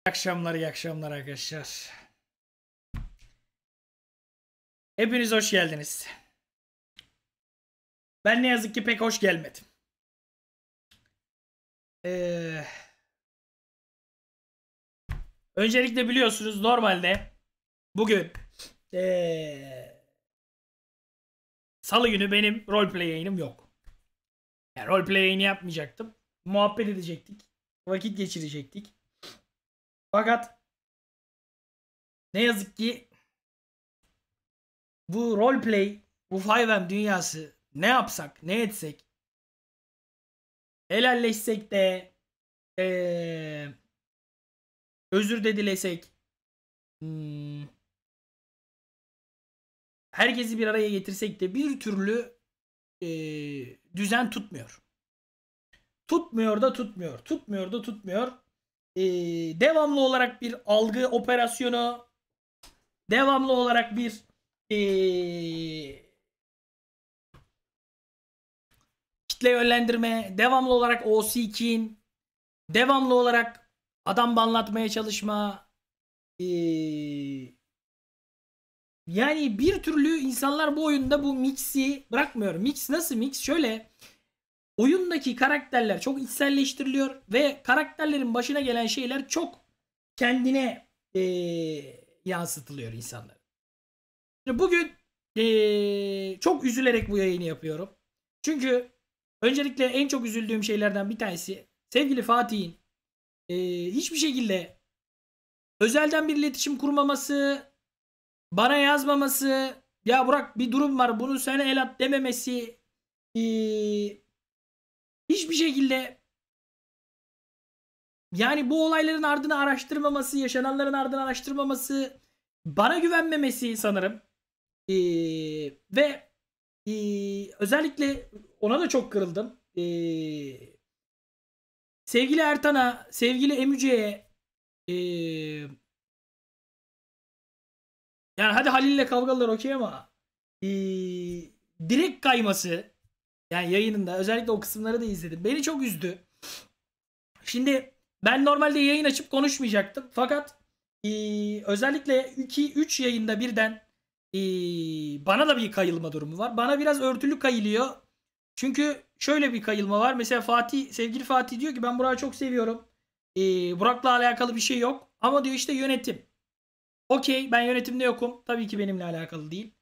İyi akşamlar, iyi akşamlar arkadaşlar. Hepiniz hoş geldiniz. Ben ne yazık ki pek hoş gelmedim. Ee, öncelikle biliyorsunuz normalde bugün ee, salı günü benim roleplay yayınım yok. Yani roleplay yayını yapmayacaktım. Muhabbet edecektik. Vakit geçirecektik. Fakat ne yazık ki bu roleplay, bu 5M dünyası ne yapsak, ne etsek helalleşsek de ee, özür de dilesek hmm, herkesi bir araya getirsek de bir türlü ee, düzen tutmuyor. Tutmuyor da tutmuyor. Tutmuyor da tutmuyor e, devamlı olarak bir algı operasyonu, devamlı olarak bir e, kitle yönlendirme, devamlı olarak OC kin, devamlı olarak adam banlatmaya çalışma, e, yani bir türlü insanlar bu oyunda bu mix'i bırakmıyor. Mix nasıl mix? Şöyle oyundaki karakterler çok içselleştiriliyor ve karakterlerin başına gelen şeyler çok kendine e, yansıtılıyor insanlara. bugün e, çok üzülerek bu yayını yapıyorum. Çünkü öncelikle en çok üzüldüğüm şeylerden bir tanesi sevgili Fatih'in e, hiçbir şekilde özelden bir iletişim kurmaması, bana yazmaması, ya Burak bir durum var bunu sen el at dememesi, e, hiçbir şekilde yani bu olayların ardını araştırmaması, yaşananların ardını araştırmaması, bana güvenmemesi sanırım. Ee, ve e, özellikle ona da çok kırıldım. Ee, sevgili Ertan'a, sevgili Emüce'ye e, yani hadi Halil'le kavgalar okey ama e, direkt kayması yani yayınında özellikle o kısımları da izledim. Beni çok üzdü. Şimdi ben normalde yayın açıp konuşmayacaktım. Fakat e, özellikle 2-3 yayında birden e, bana da bir kayılma durumu var. Bana biraz örtülü kayılıyor. Çünkü şöyle bir kayılma var. Mesela Fatih, sevgili Fatih diyor ki ben Burak'ı çok seviyorum. E, Burak'la alakalı bir şey yok. Ama diyor işte yönetim. Okey ben yönetimde yokum. Tabii ki benimle alakalı değil.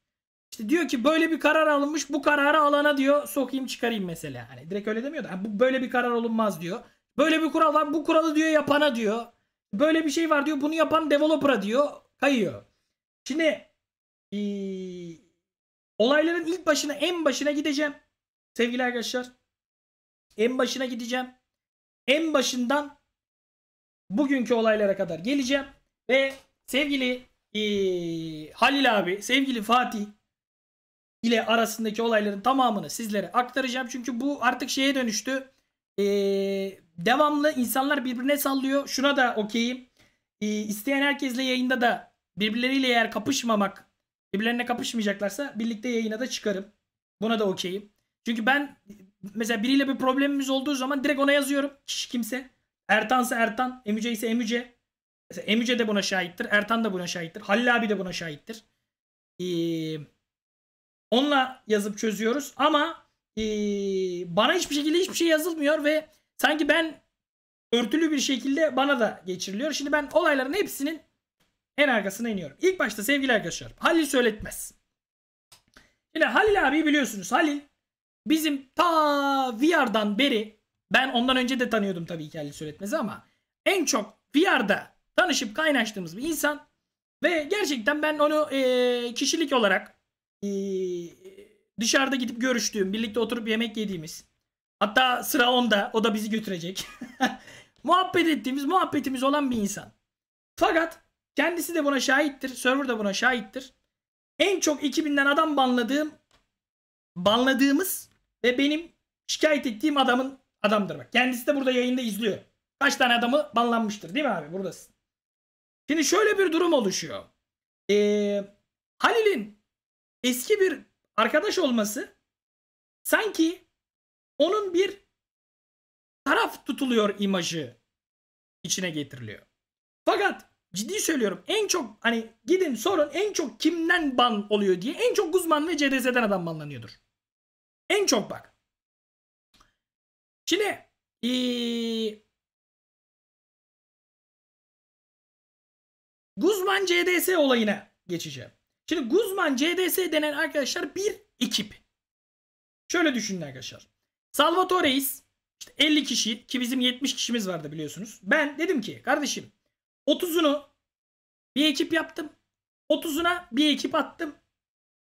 İşte diyor ki böyle bir karar alınmış bu kararı alana diyor sokayım çıkarayım mesela. Hani direkt öyle demiyor da yani bu böyle bir karar olunmaz diyor. Böyle bir kural var bu kuralı diyor yapana diyor. Böyle bir şey var diyor bunu yapan developer'a diyor kayıyor. Şimdi ee, olayların ilk başına en başına gideceğim sevgili arkadaşlar. En başına gideceğim. En başından bugünkü olaylara kadar geleceğim ve sevgili ee, Halil abi, sevgili Fatih ile arasındaki olayların tamamını sizlere aktaracağım. Çünkü bu artık şeye dönüştü. Ee, devamlı insanlar birbirine sallıyor. Şuna da okeyim. Ee, isteyen herkesle yayında da birbirleriyle eğer kapışmamak, birbirlerine kapışmayacaklarsa birlikte yayına da çıkarım. Buna da okeyim. çünkü ben mesela biriyle bir problemimiz olduğu zaman direkt ona yazıyorum. Kişi kimse. Ertan'sa Ertan, Emüce ise Emüce. Mesela Emüce de buna şahittir. Ertan da buna şahittir. Halil abi de buna şahittir. Eee Onunla yazıp çözüyoruz ama e, bana hiçbir şekilde hiçbir şey yazılmıyor ve sanki ben örtülü bir şekilde bana da geçiriliyor. Şimdi ben olayların hepsinin en arkasına iniyorum. İlk başta sevgili arkadaşlar Halil söyletmez. Yine Halil abi biliyorsunuz Halil bizim ta VR'dan beri ben ondan önce de tanıyordum tabii ki Halil söyletmezi ama en çok VR'da tanışıp kaynaştığımız bir insan ve gerçekten ben onu e, kişilik olarak ee, dışarıda gidip görüştüğüm, birlikte oturup yemek yediğimiz. Hatta sıra onda. O da bizi götürecek. Muhabbet ettiğimiz, muhabbetimiz olan bir insan. Fakat kendisi de buna şahittir. Server de buna şahittir. En çok 2000'den adam banladığım banladığımız ve benim şikayet ettiğim adamın adamdır bak. Kendisi de burada yayında izliyor. Kaç tane adamı banlanmıştır değil mi abi? Buradasın. Şimdi şöyle bir durum oluşuyor. Ee, Halil'in eski bir arkadaş olması sanki onun bir taraf tutuluyor imajı içine getiriliyor. Fakat ciddi söylüyorum en çok hani gidin sorun en çok kimden ban oluyor diye en çok Guzman ve CDS'den adam banlanıyordur. En çok bak. Şimdi ee, Guzman CDS olayına geçeceğim. Şimdi Guzman CDS denen arkadaşlar bir ekip. Şöyle düşünün arkadaşlar. Salvatore Reis 50 kişi ki bizim 70 kişimiz vardı biliyorsunuz. Ben dedim ki kardeşim 30'unu bir ekip yaptım. 30'una bir ekip attım.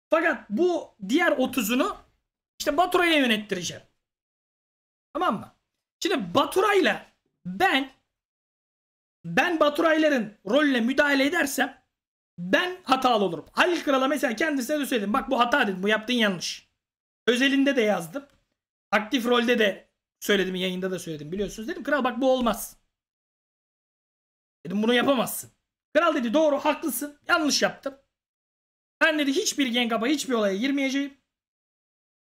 Fakat bu diğer 30'unu işte Baturay'a yönettireceğim. Tamam mı? Şimdi Baturay'la ben ben Baturayların rolüne müdahale edersem ben hatalı olurum. Halil Kral'a mesela kendisine de söyledim. Bak bu hata dedim. Bu yaptığın yanlış. Özelinde de yazdım. Aktif rolde de söyledim. Yayında da söyledim. Biliyorsunuz dedim. Kral bak bu olmaz. Dedim bunu yapamazsın. Kral dedi doğru haklısın. Yanlış yaptım. Ben dedi hiçbir Gengaba hiçbir olaya girmeyeceğim.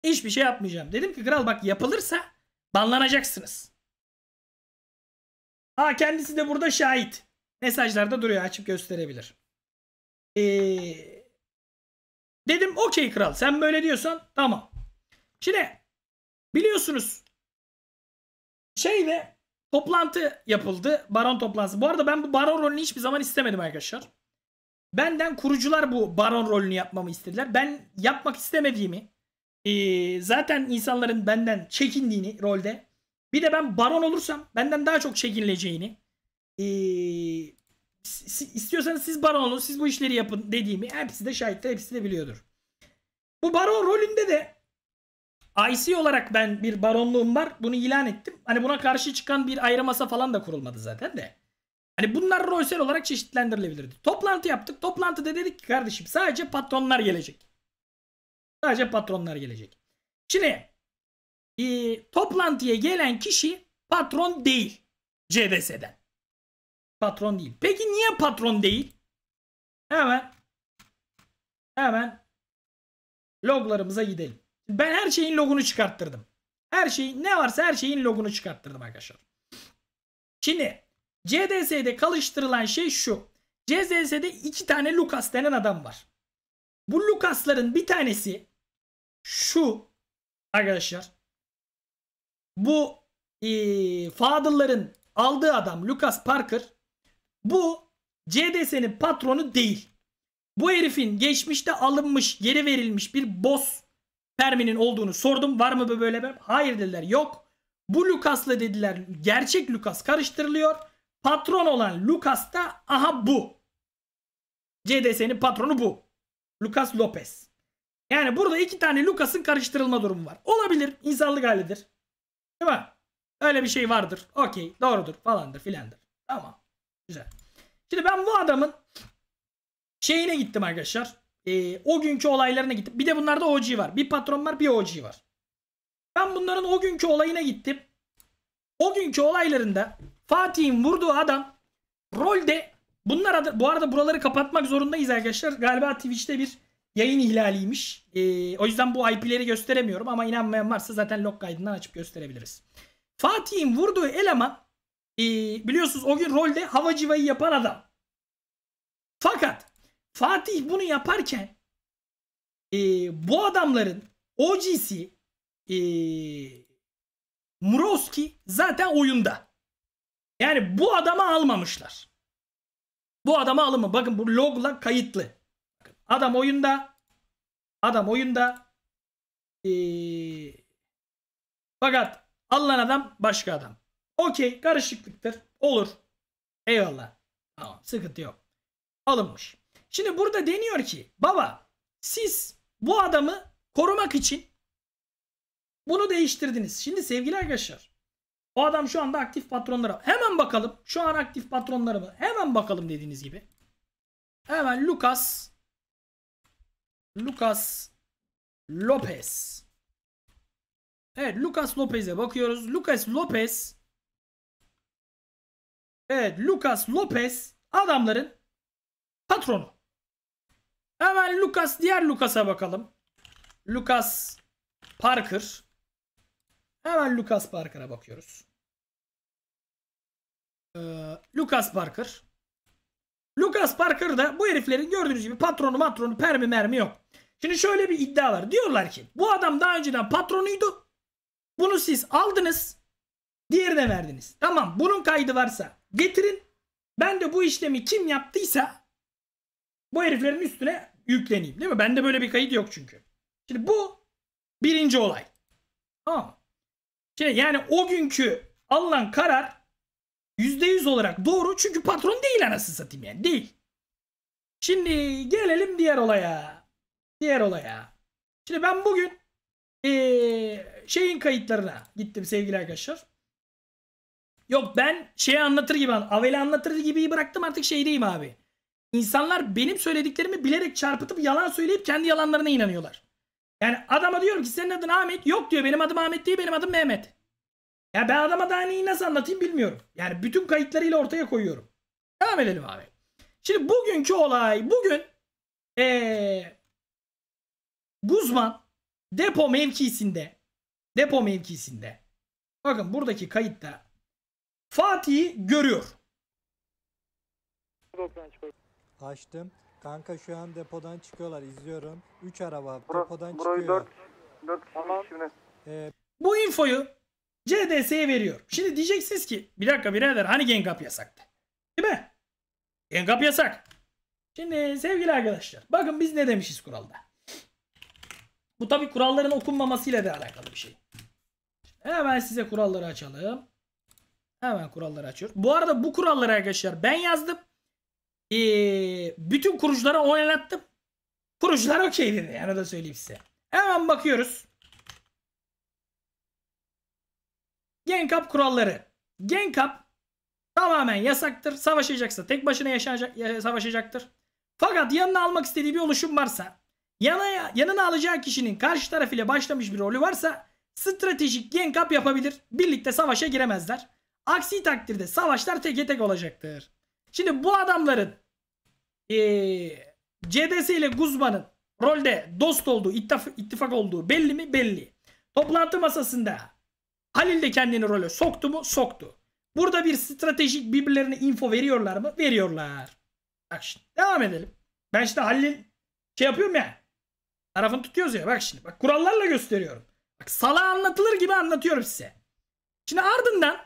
Hiçbir şey yapmayacağım. Dedim ki kral bak yapılırsa banlanacaksınız. Ha kendisi de burada şahit. Mesajlarda duruyor açıp gösterebilir. Ee, dedim okey kral sen böyle diyorsan tamam. Şimdi biliyorsunuz şeyde toplantı yapıldı. Baron toplantısı. Bu arada ben bu baron rolünü hiçbir zaman istemedim arkadaşlar. Benden kurucular bu baron rolünü yapmamı istediler. Ben yapmak istemediğimi e, zaten insanların benden çekindiğini rolde. Bir de ben baron olursam benden daha çok çekinileceğini e, istiyorsanız siz baron olun siz bu işleri yapın dediğimi hepsi de şahitler hepsi de biliyordur. Bu baron rolünde de IC olarak ben bir baronluğum var. Bunu ilan ettim. Hani buna karşı çıkan bir ayrı masa falan da kurulmadı zaten de. Hani bunlar rolsel olarak çeşitlendirilebilirdi. Toplantı yaptık. Toplantıda dedik ki kardeşim sadece patronlar gelecek. Sadece patronlar gelecek. Şimdi e, toplantıya gelen kişi patron değil. CDS'den. Patron değil. Peki niye patron değil? Hemen hemen loglarımıza gidelim. Ben her şeyin logunu çıkarttırdım. Her şeyin ne varsa her şeyin logunu çıkarttırdım arkadaşlar. Şimdi CDS'de kalıştırılan şey şu. CDS'de iki tane Lucas denen adam var. Bu Lucas'ların bir tanesi şu arkadaşlar. Bu e, Fadıl'ların aldığı adam Lucas Parker bu CDS'nin patronu değil. Bu herifin geçmişte alınmış, geri verilmiş bir boss Permi'nin olduğunu sordum. Var mı böyle bir? Hayır dediler. Yok. Bu Lucas'la dediler gerçek Lucas karıştırılıyor. Patron olan Lucas da aha bu. CDS'nin patronu bu. Lucas Lopez. Yani burada iki tane Lucas'ın karıştırılma durumu var. Olabilir. insanlık halidir. Değil mi? Öyle bir şey vardır. Okey. Doğrudur. Falandır filandır. Tamam. Güzel. Şimdi ben bu adamın şeyine gittim arkadaşlar. Ee, o günkü olaylarına gittim. Bir de bunlarda OG var. Bir patron var bir OG var. Ben bunların o günkü olayına gittim. O günkü olaylarında Fatih'in vurduğu adam rolde bunlar adı, bu arada buraları kapatmak zorundayız arkadaşlar. Galiba Twitch'te bir yayın ihlaliymiş. Ee, o yüzden bu IP'leri gösteremiyorum ama inanmayan varsa zaten log kaydından açıp gösterebiliriz. Fatih'in vurduğu eleman e, biliyorsunuz o gün rolde hava civayı yapan adam. Fakat Fatih bunu yaparken e, bu adamların OG'si e, Muroski zaten oyunda. Yani bu adama almamışlar. Bu adama alımı. Bakın bu logla kayıtlı. adam oyunda. Adam oyunda. Ee, fakat alınan adam başka adam. Okey karışıklıktır. Olur. Eyvallah. Tamam sıkıntı yok. Alınmış. Şimdi burada deniyor ki baba siz bu adamı korumak için bunu değiştirdiniz. Şimdi sevgili arkadaşlar o adam şu anda aktif patronlara. Hemen bakalım. Şu an aktif patronları mı? Hemen bakalım dediğiniz gibi. Hemen Lucas Lucas Lopez. Evet Lucas Lopez'e bakıyoruz. Lucas Lopez Evet Lucas Lopez adamların patronu. Hemen Lucas diğer Lucas'a bakalım. Lucas Parker. Hemen Lucas Parker'a bakıyoruz. Ee, Lucas Parker. Lucas Parker da bu heriflerin gördüğünüz gibi patronu matronu permi mermi yok. Şimdi şöyle bir iddia var. Diyorlar ki bu adam daha önceden patronuydu. Bunu siz aldınız. Diğerine verdiniz. Tamam bunun kaydı varsa Getirin. Ben de bu işlemi kim yaptıysa bu heriflerin üstüne yükleneyim. Değil mi? Bende böyle bir kayıt yok çünkü. Şimdi bu birinci olay. Tamam Şimdi şey, yani o günkü alınan karar %100 olarak doğru çünkü patron değil anasını satayım yani değil. Şimdi gelelim diğer olaya. Diğer olaya. Şimdi ben bugün ee, şeyin kayıtlarına gittim sevgili arkadaşlar. Yok ben şey anlatır gibi Avel'i anlatır gibi bıraktım artık şeydeyim abi. İnsanlar benim söylediklerimi bilerek çarpıtıp yalan söyleyip kendi yalanlarına inanıyorlar. Yani adama diyorum ki senin adın Ahmet. Yok diyor benim adım Ahmet değil benim adım Mehmet. Ya ben adama daha neyi nasıl anlatayım bilmiyorum. Yani bütün kayıtlarıyla ortaya koyuyorum. Devam edelim abi. Şimdi bugünkü olay bugün ee, Guzman depo mevkisinde depo mevkisinde bakın buradaki kayıtta Fatih'i görüyor. Açtım. Kanka şu an depodan çıkıyorlar izliyorum. 3 araba depodan burayı çıkıyor. 4 4 tamam. ee, Bu infoyu CDS'ye veriyor. Şimdi diyeceksiniz ki bir dakika birader hani Gengap yasaktı? Değil mi? Gengap yasak. Şimdi sevgili arkadaşlar bakın biz ne demişiz kuralda. Bu tabi kuralların okunmamasıyla da alakalı bir şey. Hemen size kuralları açalım. Hemen kuralları açıyoruz. Bu arada bu kuralları arkadaşlar ben yazdım. Ee, bütün kuruculara oynattım. Kurucular okey dedi. Yani da söyleyeyim size. Hemen bakıyoruz. Genkap kuralları. Genkap tamamen yasaktır. Savaşacaksa tek başına yaşayacak, savaşacaktır. Fakat yanına almak istediği bir oluşum varsa, yana, yanına alacağı kişinin karşı taraf ile başlamış bir rolü varsa stratejik genkap yapabilir. Birlikte savaşa giremezler. Aksi takdirde savaşlar teke tek olacaktır. Şimdi bu adamların ee, CDS ile Guzman'ın rolde dost olduğu, ittif ittifak olduğu belli mi? Belli. Toplantı masasında Halil de kendini role soktu mu? Soktu. Burada bir stratejik birbirlerine info veriyorlar mı? Veriyorlar. Bak şimdi devam edelim. Ben şimdi Halil şey yapıyorum ya. Tarafını tutuyoruz ya. Bak şimdi bak kurallarla gösteriyorum. Bak sala anlatılır gibi anlatıyorum size. Şimdi ardından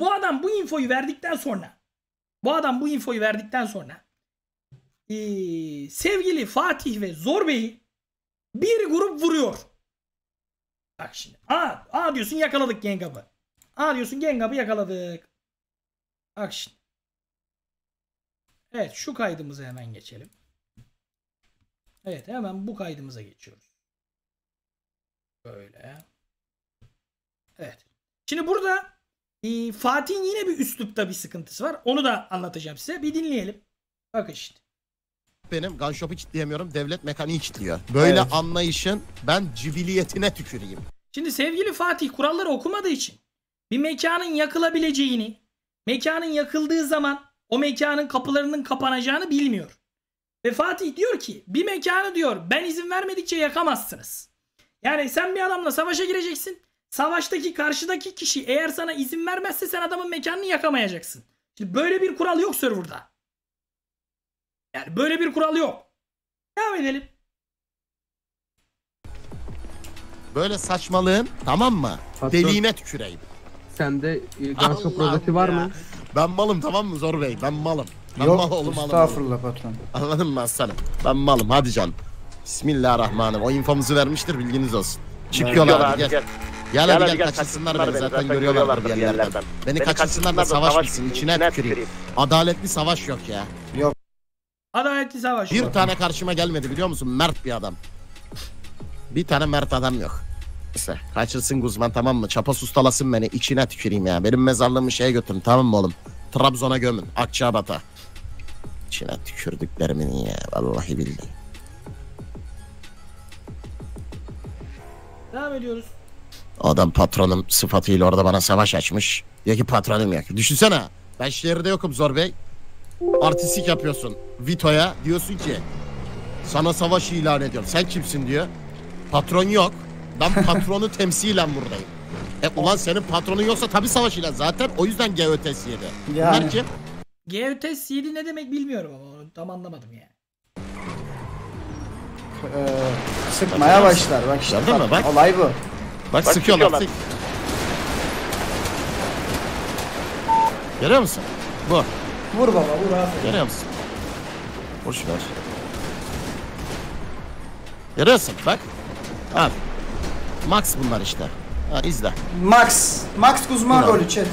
bu adam bu infoyu verdikten sonra bu adam bu infoyu verdikten sonra e, sevgili Fatih ve Zor Bey'i bir grup vuruyor. Bak şimdi. A, A diyorsun yakaladık Gengab'ı. A diyorsun Gengab'ı yakaladık. Bak şimdi. Evet şu kaydımıza hemen geçelim. Evet hemen bu kaydımıza geçiyoruz. Böyle. Evet. Şimdi burada ee, Fatih'in yine bir üslupta bir sıkıntısı var. Onu da anlatacağım size. Bir dinleyelim. Bakın işte. Benim gun shop'u kitleyemiyorum. Devlet mekaniği kitliyor. Böyle evet. anlayışın ben civiliyetine tüküreyim. Şimdi sevgili Fatih kuralları okumadığı için bir mekanın yakılabileceğini, mekanın yakıldığı zaman o mekanın kapılarının kapanacağını bilmiyor. Ve Fatih diyor ki bir mekanı diyor ben izin vermedikçe yakamazsınız. Yani sen bir adamla savaşa gireceksin. Savaştaki karşıdaki kişi eğer sana izin vermezse sen adamın mekanını yakamayacaksın. Şimdi böyle bir kural yok serverda. Yani böyle bir kural yok. Devam edelim. Böyle saçmalığın tamam mı? Patron. Deliğine tüküreyim. Sende e, Ganso var mı? Ben malım tamam mı Zor Bey? Ben malım. Ben Yok, mal oğlum malım. Estağfurullah patron. Anladın mı aslanım? Ben malım hadi canım. Bismillahirrahmanirrahim. O infomuzu vermiştir bilginiz olsun. Çıkıyorlar, Çıkıyorlar hadi gel. gel. Ya hadi gel, gel kaçırsınlar beni zaten görüyorlar bir yerlerden. Beni kaçırsınlar da savaş bitsin içine tüküreyim. Adaletli savaş yok ya. Yok. Adaletli savaş Bir yok. tane karşıma gelmedi biliyor musun? Mert bir adam. Bir tane Mert adam yok. Neyse kaçırsın Guzman tamam mı? Çapa sustalasın beni içine tüküreyim ya. Benim mezarlığımı şeye götürün tamam mı oğlum? Trabzon'a gömün. Akçabat'a. İçine tükürdüklerimin ya. Vallahi billahi. Devam ediyoruz. Adam patronum sıfatıyla orada bana savaş açmış. ya ki patronum ya. Düşünsene. Ben şehirde yokum Zor Bey. Artistik yapıyorsun. Vito'ya diyorsun ki sana savaş ilan ediyorum. Sen kimsin diyor. Patron yok. Ben patronu temsilen buradayım. E ulan senin patronun yoksa tabii savaş ilan zaten. O yüzden Göt 7. Yani. Bunlar kim? GÖTS 7 ne demek bilmiyorum ama tam anlamadım yani. Ee, sıkmaya başlar. Bak, işte, bak. Olay bu. Bak, Bak sıkıyorlar. sıkıyorlar. Sık. Görüyor musun? Bu. Vur baba vur abi. Görüyor musun? Boş ver. Görüyorsun bak. Al. Max bunlar işte. Ha, izle. Max. Max Kuzma golü chat.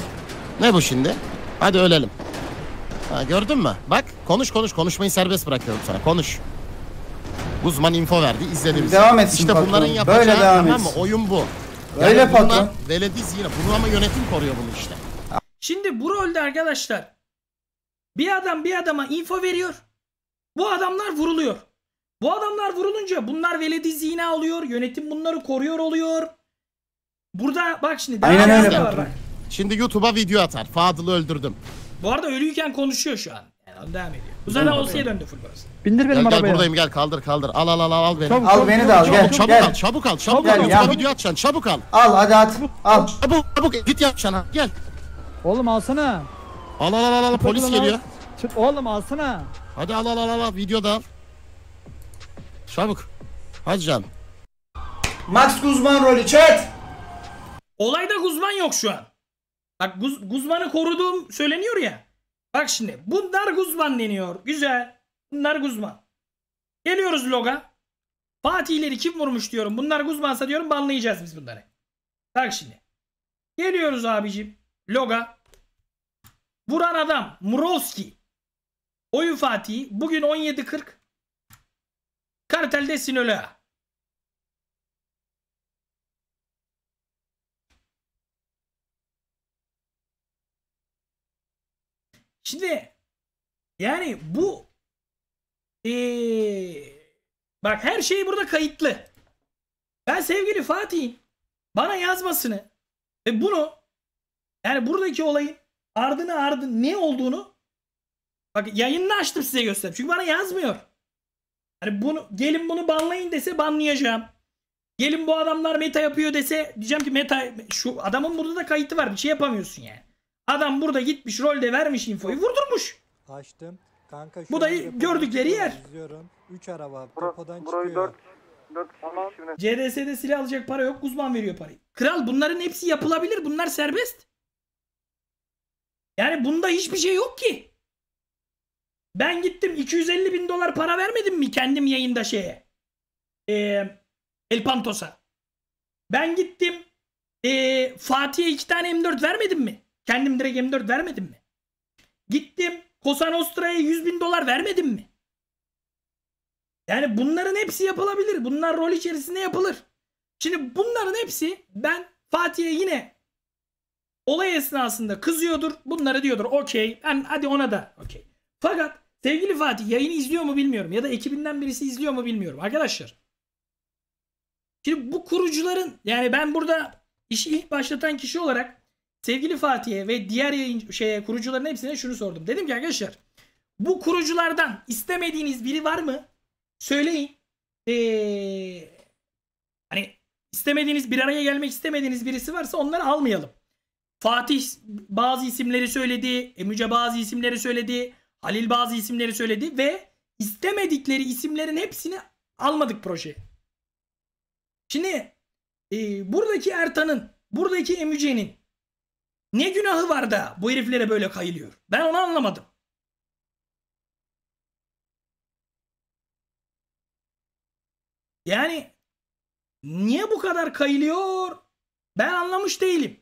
Ne bu şimdi? Hadi ölelim. Ha, gördün mü? Bak konuş konuş. Konuşmayı serbest bırakıyorum sana. Konuş. Uzman info verdi. izledim. Devam etsin. İşte bunların yapacağı Böyle devam tamam mı? Oyun bu. Yani Öyle bunlar, patron. Velediz yine. Bunu ama yönetim koruyor bunu işte. Şimdi bu rolde arkadaşlar bir adam bir adama info veriyor. Bu adamlar vuruluyor. Bu adamlar vurulunca bunlar veledi zina alıyor, Yönetim bunları koruyor oluyor. Burada bak şimdi. Aynen öyle. Şimdi YouTube'a video atar. Fadıl'ı öldürdüm. Bu arada ölüyken konuşuyor şu an devam ediyor. Bu zaten Osya'ya döndü full burası. Bindir benim Gel gel buradayım gel kaldır kaldır. Al al al al al beni. Çabuk, Al beni de al gel. Çabuk al, çabuk al, çabuk Gel, al. Otuba ya. gidiyor atacaksın, çabuk al. Al hadi at. Al. Çabuk, çabuk git yatacaksın gel. Oğlum alsana. Al al al al, al polis geliyor. Çık oğlum alsana. Hadi al al al al, al videoda al. Çabuk. Hadi can. Max Guzman rolü chat. Olayda Guzman yok şu an. Bak Guz, Guzman'ı koruduğum söyleniyor ya. Bak şimdi bunlar Guzman deniyor. Güzel. Bunlar Guzman. Geliyoruz loga. Fatihleri kim vurmuş diyorum. Bunlar Guzmansa diyorum banlayacağız biz bunları. Bak şimdi. Geliyoruz abicim. Loga. Vuran adam. Murowski. Oyun Fatih. Bugün 17.40. Kartel'de Sinöla. Şimdi yani bu ee, bak her şey burada kayıtlı. Ben sevgili Fatih'in bana yazmasını ve bunu yani buradaki olayın ardını ardı ne olduğunu bak yayında açtım size göstereyim. Çünkü bana yazmıyor. Hani bunu gelin bunu banlayın dese banlayacağım. Gelin bu adamlar meta yapıyor dese diyeceğim ki meta şu adamın burada da kayıtı var. Bir şey yapamıyorsun yani. Adam burada gitmiş rolde vermiş infoyu vurdurmuş. Açtım. Kanka şu Bu da an gördükleri yer. izliyorum. 3 araba depodan Burayı çıkıyor. 4 4 kişi CDS'de silah alacak para yok uzman veriyor parayı. Kral bunların hepsi yapılabilir bunlar serbest. Yani bunda hiçbir şey yok ki. Ben gittim 250 bin dolar para vermedim mi kendim yayında şeye? Ee, El Pantos'a. Ben gittim ee, Fatih'e iki tane M4 vermedim mi? Kendim direkt M4 vermedim mi? Gittim Cosa Nostra'ya 100 bin dolar vermedim mi? Yani bunların hepsi yapılabilir. Bunlar rol içerisinde yapılır. Şimdi bunların hepsi ben Fatih'e yine olay esnasında kızıyordur. Bunları diyordur. Okey. Ben hadi ona da. Okey. Fakat sevgili Fatih yayını izliyor mu bilmiyorum. Ya da ekibinden birisi izliyor mu bilmiyorum. Arkadaşlar. Şimdi bu kurucuların yani ben burada işi ilk başlatan kişi olarak sevgili Fatih'e ve diğer yayın, şeye, kurucuların hepsine şunu sordum. Dedim ki arkadaşlar bu kuruculardan istemediğiniz biri var mı? Söyleyin. Ee, hani istemediğiniz bir araya gelmek istemediğiniz birisi varsa onları almayalım. Fatih bazı isimleri söyledi. Emüce bazı isimleri söyledi. Halil bazı isimleri söyledi ve istemedikleri isimlerin hepsini almadık proje. Şimdi e, buradaki Ertan'ın, buradaki Emüce'nin ne günahı var da bu heriflere böyle kayılıyor? Ben onu anlamadım. Yani niye bu kadar kayılıyor? Ben anlamış değilim.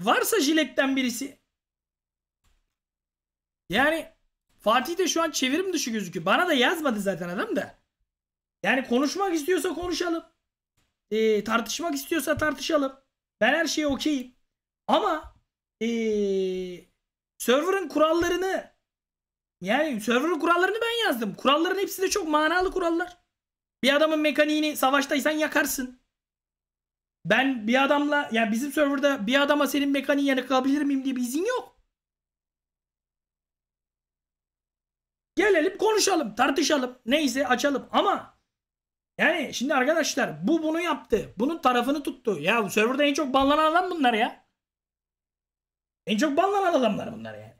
Varsa jiletten birisi. Yani Fatih de şu an çevirim dışı gözüküyor. Bana da yazmadı zaten adam da. Yani konuşmak istiyorsa konuşalım e, tartışmak istiyorsa tartışalım. Ben her şeye okeyim. Ama e, server'ın kurallarını yani server'ın kurallarını ben yazdım. Kuralların hepsi de çok manalı kurallar. Bir adamın mekaniğini savaştaysan yakarsın. Ben bir adamla yani bizim serverda bir adama senin mekaniği yakabilir miyim diye bir izin yok. Gelelim konuşalım tartışalım neyse açalım ama yani şimdi arkadaşlar bu bunu yaptı. Bunun tarafını tuttu. Ya bu serverda en çok banlanan adam bunlar ya. En çok banlanan adamlar bunlar yani.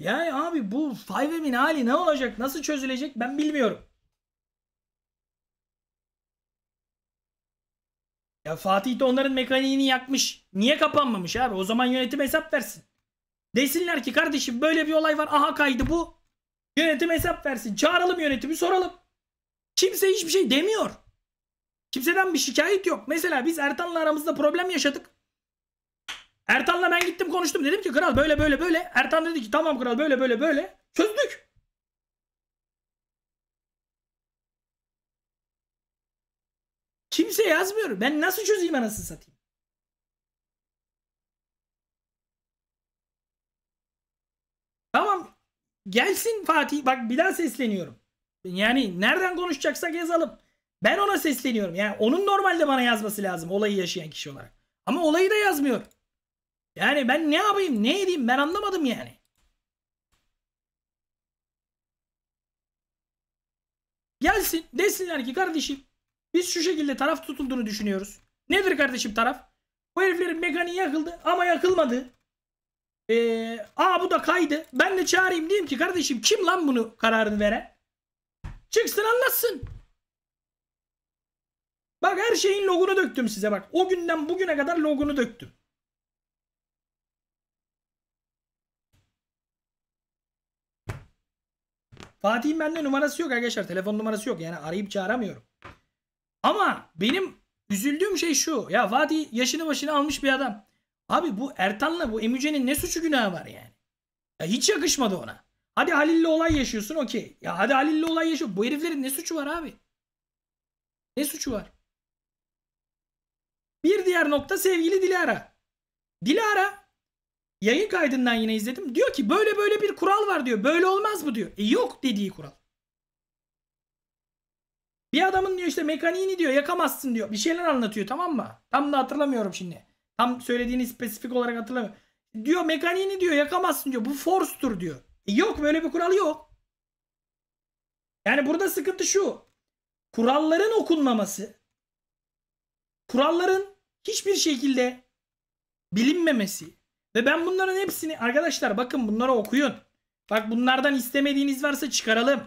Yani abi bu 5M'in hali ne olacak? Nasıl çözülecek? Ben bilmiyorum. Ya Fatih de onların mekaniğini yakmış. Niye kapanmamış abi? O zaman yönetim hesap versin. Desinler ki kardeşim böyle bir olay var. Aha kaydı bu. Yönetim hesap versin. Çağıralım yönetimi soralım. Kimse hiçbir şey demiyor. Kimseden bir şikayet yok. Mesela biz Ertan'la aramızda problem yaşadık. Ertan'la ben gittim konuştum. Dedim ki kral böyle böyle böyle. Ertan dedi ki tamam kral böyle böyle böyle. Çözdük. Kimse yazmıyor. Ben nasıl çözeyim anasını satayım? Tamam. Gelsin Fatih. Bak bir daha sesleniyorum. Yani nereden konuşacaksak yazalım. Ben ona sesleniyorum. Yani onun normalde bana yazması lazım olayı yaşayan kişi olarak. Ama olayı da yazmıyor. Yani ben ne yapayım ne edeyim ben anlamadım yani. Gelsin desinler ki kardeşim biz şu şekilde taraf tutulduğunu düşünüyoruz. Nedir kardeşim taraf? Bu heriflerin mekaniği yakıldı ama yakılmadı. Ee, aa bu da kaydı. Ben de çağırayım diyeyim ki kardeşim kim lan bunu kararını veren? Çıksın anlatsın. Bak her şeyin logunu döktüm size bak. O günden bugüne kadar logunu döktüm. Fatih'in bende numarası yok arkadaşlar. Telefon numarası yok. Yani arayıp çağıramıyorum. Ama benim üzüldüğüm şey şu. Ya Fatih yaşını başını almış bir adam. Abi bu Ertan'la bu Emüce'nin ne suçu günahı var yani? Ya hiç yakışmadı ona. Hadi Halil'le olay yaşıyorsun okey. Ya hadi Halil'le olay yaşıyor. Bu heriflerin ne suçu var abi? Ne suçu var? Bir diğer nokta sevgili Dilara. Dilara yayın kaydından yine izledim. Diyor ki böyle böyle bir kural var diyor. Böyle olmaz mı diyor. E yok dediği kural. Bir adamın diyor işte mekaniğini diyor yakamazsın diyor. Bir şeyler anlatıyor tamam mı? Tam da hatırlamıyorum şimdi. Tam söylediğini spesifik olarak hatırlamıyorum. Diyor mekaniğini diyor yakamazsın diyor. Bu force'tur diyor. E yok böyle bir kural yok. Yani burada sıkıntı şu. Kuralların okunmaması. Kuralların hiçbir şekilde bilinmemesi ve ben bunların hepsini arkadaşlar bakın bunlara okuyun. Bak bunlardan istemediğiniz varsa çıkaralım.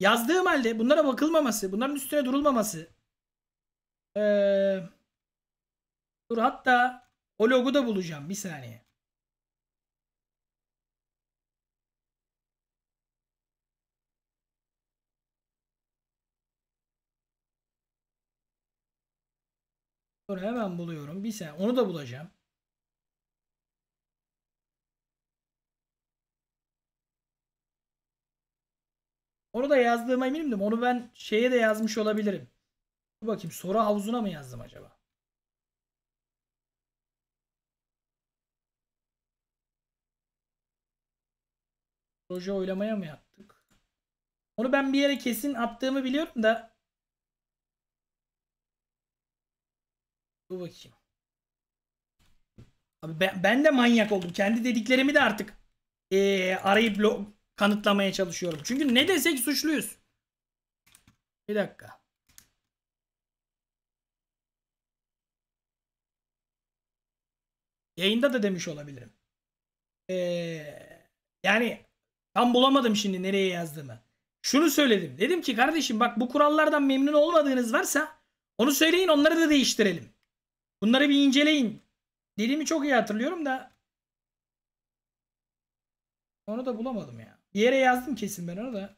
Yazdığım halde bunlara bakılmaması, bunların üstüne durulmaması. Ee, dur hatta o logo da bulacağım bir saniye. Dur hemen buluyorum. Bir saniye. Onu da bulacağım. Onu da yazdığıma eminim onu ben şeye de yazmış olabilirim. Dur bakayım soru havuzuna mı yazdım acaba? Proje oylamaya mı yaptık? Onu ben bir yere kesin attığımı biliyorum da. Dur bakayım. Abi ben, ben de manyak oldum. Kendi dediklerimi de artık ee, arayıp kanıtlamaya çalışıyorum. Çünkü ne desek suçluyuz. Bir dakika. Yayında da demiş olabilirim. Ee, yani tam bulamadım şimdi nereye yazdığımı. Şunu söyledim. Dedim ki kardeşim bak bu kurallardan memnun olmadığınız varsa onu söyleyin onları da değiştirelim. Bunları bir inceleyin. Dediğimi çok iyi hatırlıyorum da onu da bulamadım ya. Bir yere yazdım kesin ben onu da.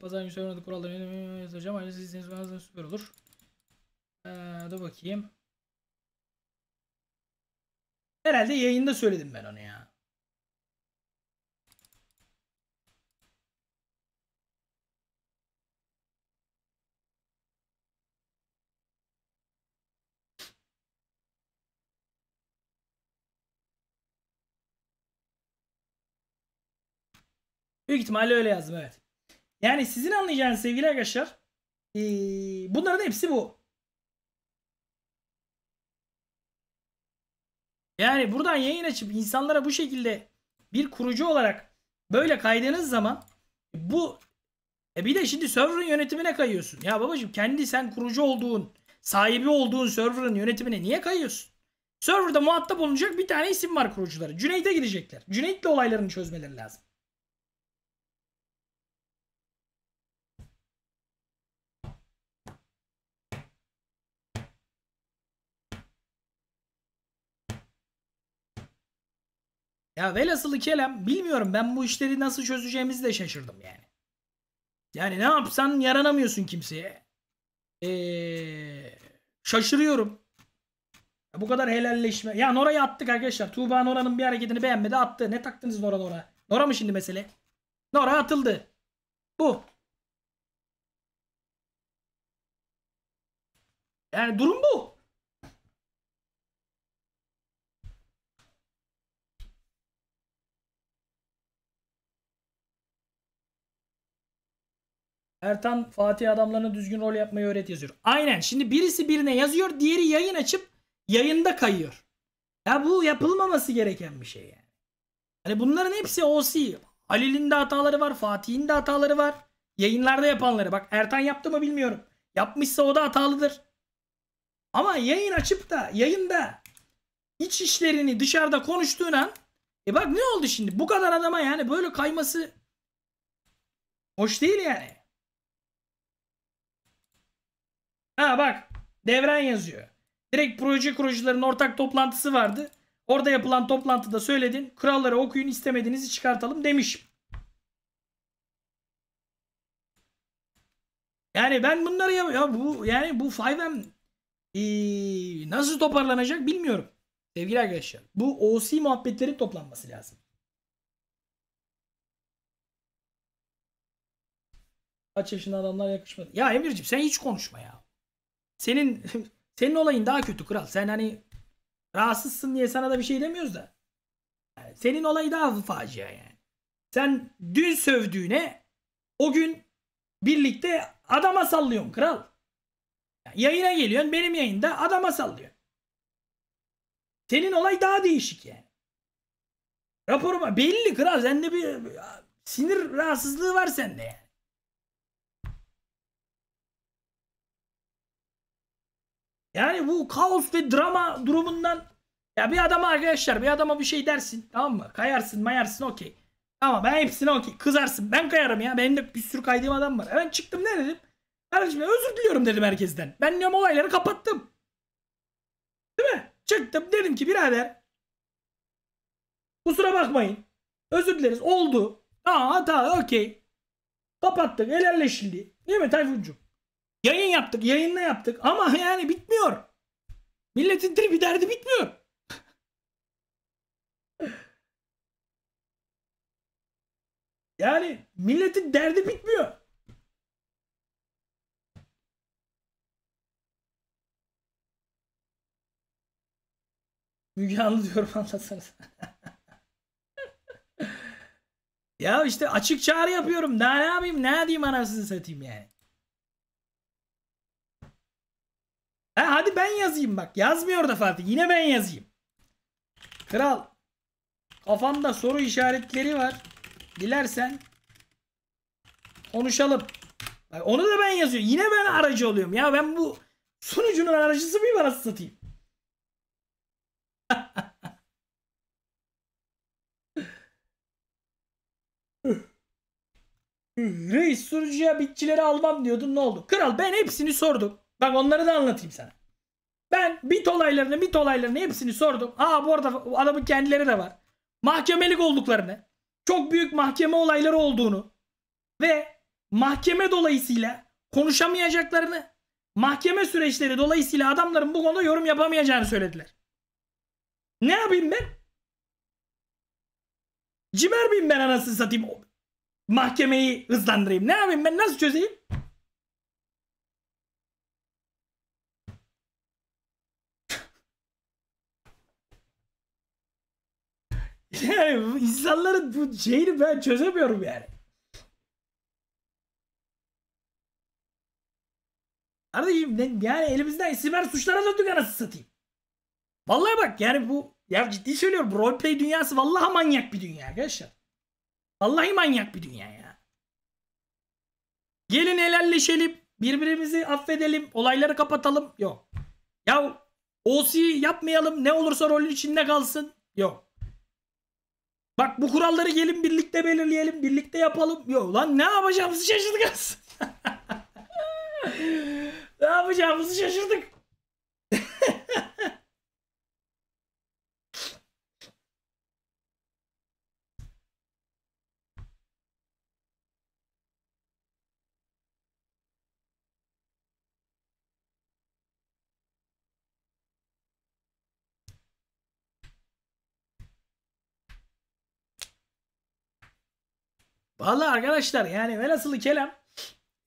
Pazar günü söylemedi kuralları yazacağım. Ayrıca sizseniz bazen süper olur. Ee, dur bakayım. Herhalde yayında söyledim ben onu ya. Büyük ihtimalle öyle yazdım evet. Yani sizin anlayacağınız sevgili arkadaşlar ee, bunların hepsi bu. Yani buradan yayın açıp insanlara bu şekilde bir kurucu olarak böyle kaydığınız zaman bu e bir de şimdi server'ın yönetimine kayıyorsun. Ya babacığım kendi sen kurucu olduğun, sahibi olduğun server'ın yönetimine niye kayıyorsun? Server'da muhatap olunacak bir tane isim var kurucuları. Cüneyt'e gidecekler. Cüneyt'le olaylarını çözmeleri lazım. Ya velhasılı kelam bilmiyorum ben bu işleri nasıl çözeceğimizi de şaşırdım yani. Yani ne yapsan yaranamıyorsun kimseye. Ee, şaşırıyorum. Ya bu kadar helalleşme. Ya Nora'yı attık arkadaşlar. Tuğba Nora'nın bir hareketini beğenmedi attı. Ne taktınız Nora Nora? Nora mı şimdi mesele? Nora atıldı. Bu. Yani durum bu. Ertan Fatih adamlarına düzgün rol yapmayı öğret yazıyor. Aynen. Şimdi birisi birine yazıyor. Diğeri yayın açıp yayında kayıyor. Ya bu yapılmaması gereken bir şey yani. Hani bunların hepsi OC. Halil'in de hataları var. Fatih'in de hataları var. Yayınlarda yapanları. Bak Ertan yaptı mı bilmiyorum. Yapmışsa o da hatalıdır. Ama yayın açıp da yayında iç işlerini dışarıda konuştuğun an e bak ne oldu şimdi? Bu kadar adama yani böyle kayması hoş değil yani. Ha bak devren yazıyor. Direkt proje kurucuların ortak toplantısı vardı. Orada yapılan toplantıda söyledin. Kuralları okuyun istemediğinizi çıkartalım demiş. Yani ben bunları ya, ya bu yani bu 5M ee, nasıl toparlanacak bilmiyorum. Sevgili arkadaşlar bu OC muhabbetleri toplanması lazım. Kaç yaşında adamlar yakışmadı. Ya Emir'ciğim sen hiç konuşma ya senin senin olayın daha kötü kral. Sen hani rahatsızsın diye sana da bir şey demiyoruz da. senin olayı daha facia yani. Sen dün sövdüğüne o gün birlikte adama sallıyorsun kral. yayına geliyorsun benim yayında adama sallıyorsun. Senin olay daha değişik yani. Raporuma belli kral sende bir sinir rahatsızlığı var sende yani. Yani bu kaos ve drama durumundan ya bir adama arkadaşlar bir adama bir şey dersin tamam mı? Kayarsın mayarsın okey. Ama ben hepsine okey. Kızarsın ben kayarım ya. Benim de bir sürü kaydığım adam var. Ben çıktım ne dedim? Kardeşim özür diliyorum dedim herkesten. Ben diyorum olayları kapattım. Değil mi? Çıktım dedim ki birader. Kusura bakmayın. Özür dileriz. Oldu. Aa hata okey. Kapattık. Helalleşildi. Değil mi Tayfuncuğum? Yayın yaptık, yayınla yaptık ama yani bitmiyor. Milletin tribi derdi bitmiyor. yani milletin derdi bitmiyor. Müge Anlı diyorum anlatsanız. ya işte açık çağrı yapıyorum. Daha ne yapayım? Ne diyeyim anasını satayım yani. Ha, hadi ben yazayım bak. Yazmıyor da Fatih. Yine ben yazayım. Kral. Kafamda soru işaretleri var. Dilersen konuşalım. onu da ben yazıyorum. Yine ben aracı oluyorum. Ya ben bu sunucunun aracısı mıyım arası satayım? Reis sunucuya bitçileri almam diyordun ne oldu? Kral ben hepsini sordum. Bak onları da anlatayım sana. Ben bit olaylarını bit olaylarını hepsini sordum. Aa bu arada adamın kendileri de var. Mahkemelik olduklarını, çok büyük mahkeme olayları olduğunu ve mahkeme dolayısıyla konuşamayacaklarını, mahkeme süreçleri dolayısıyla adamların bu konuda yorum yapamayacağını söylediler. Ne yapayım ben? Cimer miyim ben anasını satayım? Mahkemeyi hızlandırayım. Ne yapayım ben? Nasıl çözeyim? yani insanların bu şeyini ben çözemiyorum yani. Kardeşim yani elimizden siber suçlara döndük anasını satayım. Vallahi bak yani bu ya ciddi söylüyorum roleplay dünyası vallahi manyak bir dünya arkadaşlar. Vallahi manyak bir dünya ya. Gelin helalleşelim. Birbirimizi affedelim. Olayları kapatalım. Yok. Ya OC yapmayalım. Ne olursa rolün içinde kalsın. Yok. Bak bu kuralları gelin birlikte belirleyelim, birlikte yapalım. Yo lan ne yapacağımızı şaşırdık ne yapacağımızı şaşırdık. Vallahi arkadaşlar yani velhasılı kelam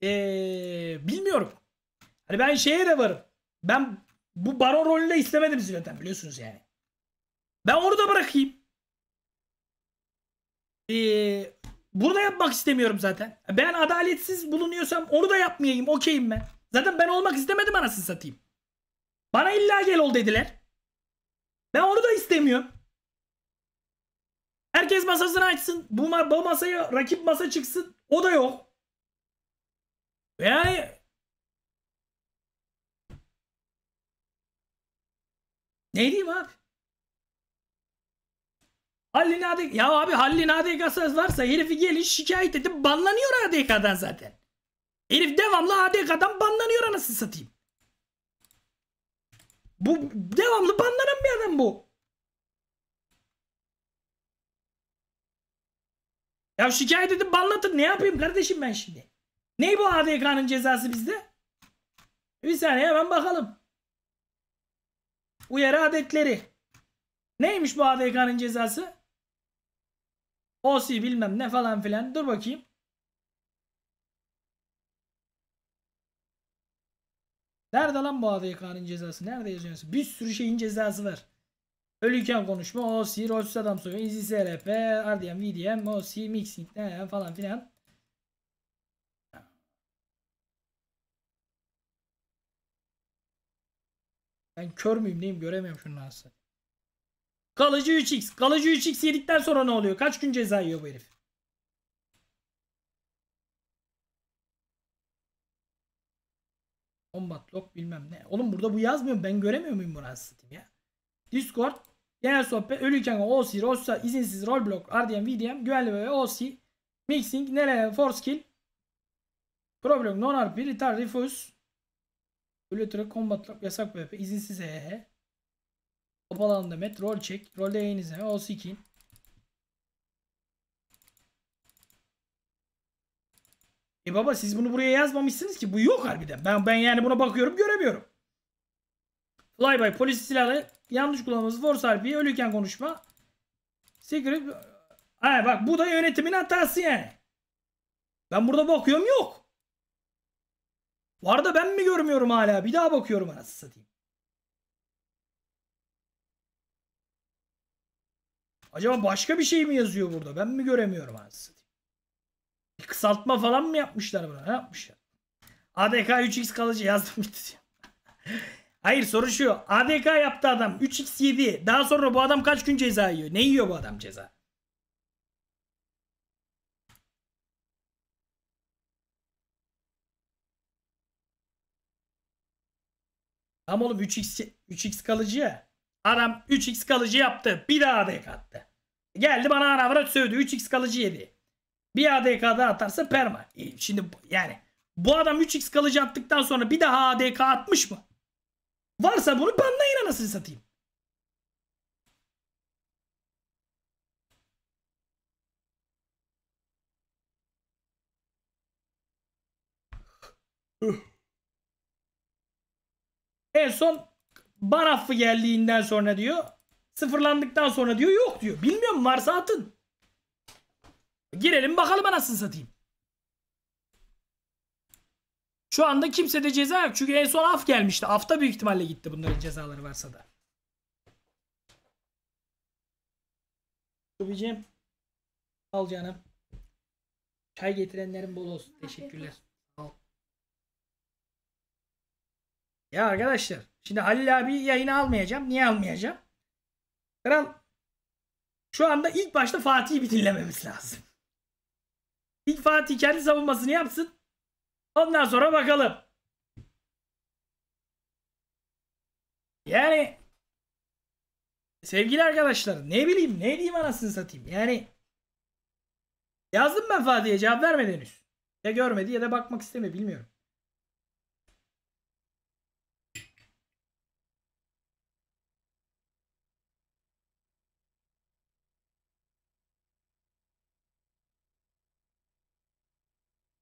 ee, bilmiyorum. Hani ben şeye de varım. Ben bu baron rolünü istemedim zaten biliyorsunuz yani. Ben onu da bırakayım. Ee, bunu yapmak istemiyorum zaten. Ben adaletsiz bulunuyorsam onu da yapmayayım. Okeyim ben. Zaten ben olmak istemedim anasını satayım. Bana illa gel ol dediler. Ben onu da istemiyorum. Herkes masasını açsın. Bu, ma bu masaya rakip masa çıksın. O da yok. Yani Ne diyeyim abi? Halil ADK... Ya abi Halil Hallin ADK'sı varsa herifi gelin şikayet edip banlanıyor ADK'dan zaten. Herif devamlı ADK'dan banlanıyor anasını satayım. Bu devamlı banlanan bir adam bu. Ya şikayet edip ballatın ne yapayım kardeşim ben şimdi? Ney bu ADK'nın cezası bizde? Bir saniye hemen bakalım. Uyarı adetleri. Neymiş bu ADK'nın cezası? OC bilmem ne falan filan. Dur bakayım. Nerede lan bu ADK'nın cezası? Nerede yazıyorsun? Bir sürü şeyin cezası var. Ölüyken konuşma, OC, rolsüz adam soyu, izi SRP, RDM, VDM, OC, mixing ne falan filan. Ben kör müyüm neyim göremiyorum şunun nasıl. Kalıcı 3x. Kalıcı 3x yedikten sonra ne oluyor? Kaç gün ceza yiyor bu herif? Combat log bilmem ne. Oğlum burada bu yazmıyor. Ben göremiyor muyum bunu anlatayım ya? Discord Genel sohbet, ölüyken OC, Rossa, izinsiz, rollblock, RDM, VDM, güvenli ve OC, mixing, nereye, force kill, problem, non RP, retard, refuse, Ölütürü combat lock, yasak PvP, izinsiz HH, e e, topal alanında met, roll check, rolde yayın izleme, OC kill, E baba siz bunu buraya yazmamışsınız ki bu yok harbiden. Ben ben yani buna bakıyorum göremiyorum. Flyby polis silahı yanlış kullanması Force harfi ölüyken konuşma. Secret ay bak bu da yönetimin hatası yani. Ben burada bakıyorum yok. Var da ben mi görmüyorum hala? Bir daha bakıyorum anasını satayım. Acaba başka bir şey mi yazıyor burada? Ben mi göremiyorum anasını satayım? Bir kısaltma falan mı yapmışlar buna? Ne yapmışlar? ADK 3X kalıcı yazdım bitti. Hayır soru şu. ADK yaptı adam. 3x7. Daha sonra bu adam kaç gün ceza yiyor? Ne yiyor bu adam ceza? Tam oğlum 3x 3x kalıcı ya. Adam 3x kalıcı yaptı. Bir daha ADK attı. Geldi bana ara avrat sövdü. 3x kalıcı yedi. Bir ADK daha atarsa perma. E, şimdi yani bu adam 3x kalıcı attıktan sonra bir daha ADK atmış mı? Varsa bunu banlayın anasını satayım. en son bar affı geldiğinden sonra diyor. Sıfırlandıktan sonra diyor yok diyor. Bilmiyorum varsa atın. Girelim bakalım anasını satayım. Şu anda kimse de ceza yok. Çünkü en son af gelmişti. Afta büyük ihtimalle gitti bunların cezaları varsa da. Tubicim. Al canım. Çay getirenlerin bol olsun. Teşekkürler. Al. Ya arkadaşlar. Şimdi Halil abi yayına almayacağım. Niye almayacağım? Kral şu anda ilk başta Fatih'i dinlememiz lazım. İlk Fatih kendi savunmasını yapsın. Ondan sonra bakalım. Yani sevgili arkadaşlar ne bileyim ne diyeyim anasını satayım. Yani yazdım ben Fatih'e cevap vermedi henüz. Ya görmedi ya da bakmak istemiyor bilmiyorum.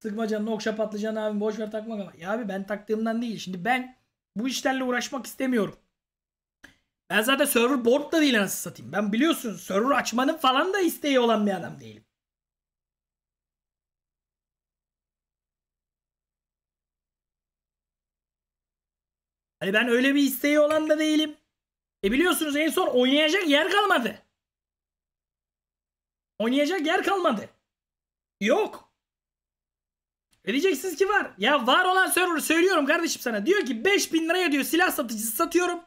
Sıkma canını okşa patlıcan abi boş ver takma kafa. Ya abi ben taktığımdan değil. Şimdi ben bu işlerle uğraşmak istemiyorum. Ben zaten server board da değil nasıl satayım. Ben biliyorsun server açmanın falan da isteği olan bir adam değilim. Hani ben öyle bir isteği olan da değilim. E biliyorsunuz en son oynayacak yer kalmadı. Oynayacak yer kalmadı. Yok. E diyeceksiniz ki var. Ya var olan server söylüyorum kardeşim sana. Diyor ki 5000 liraya diyor silah satıcısı satıyorum.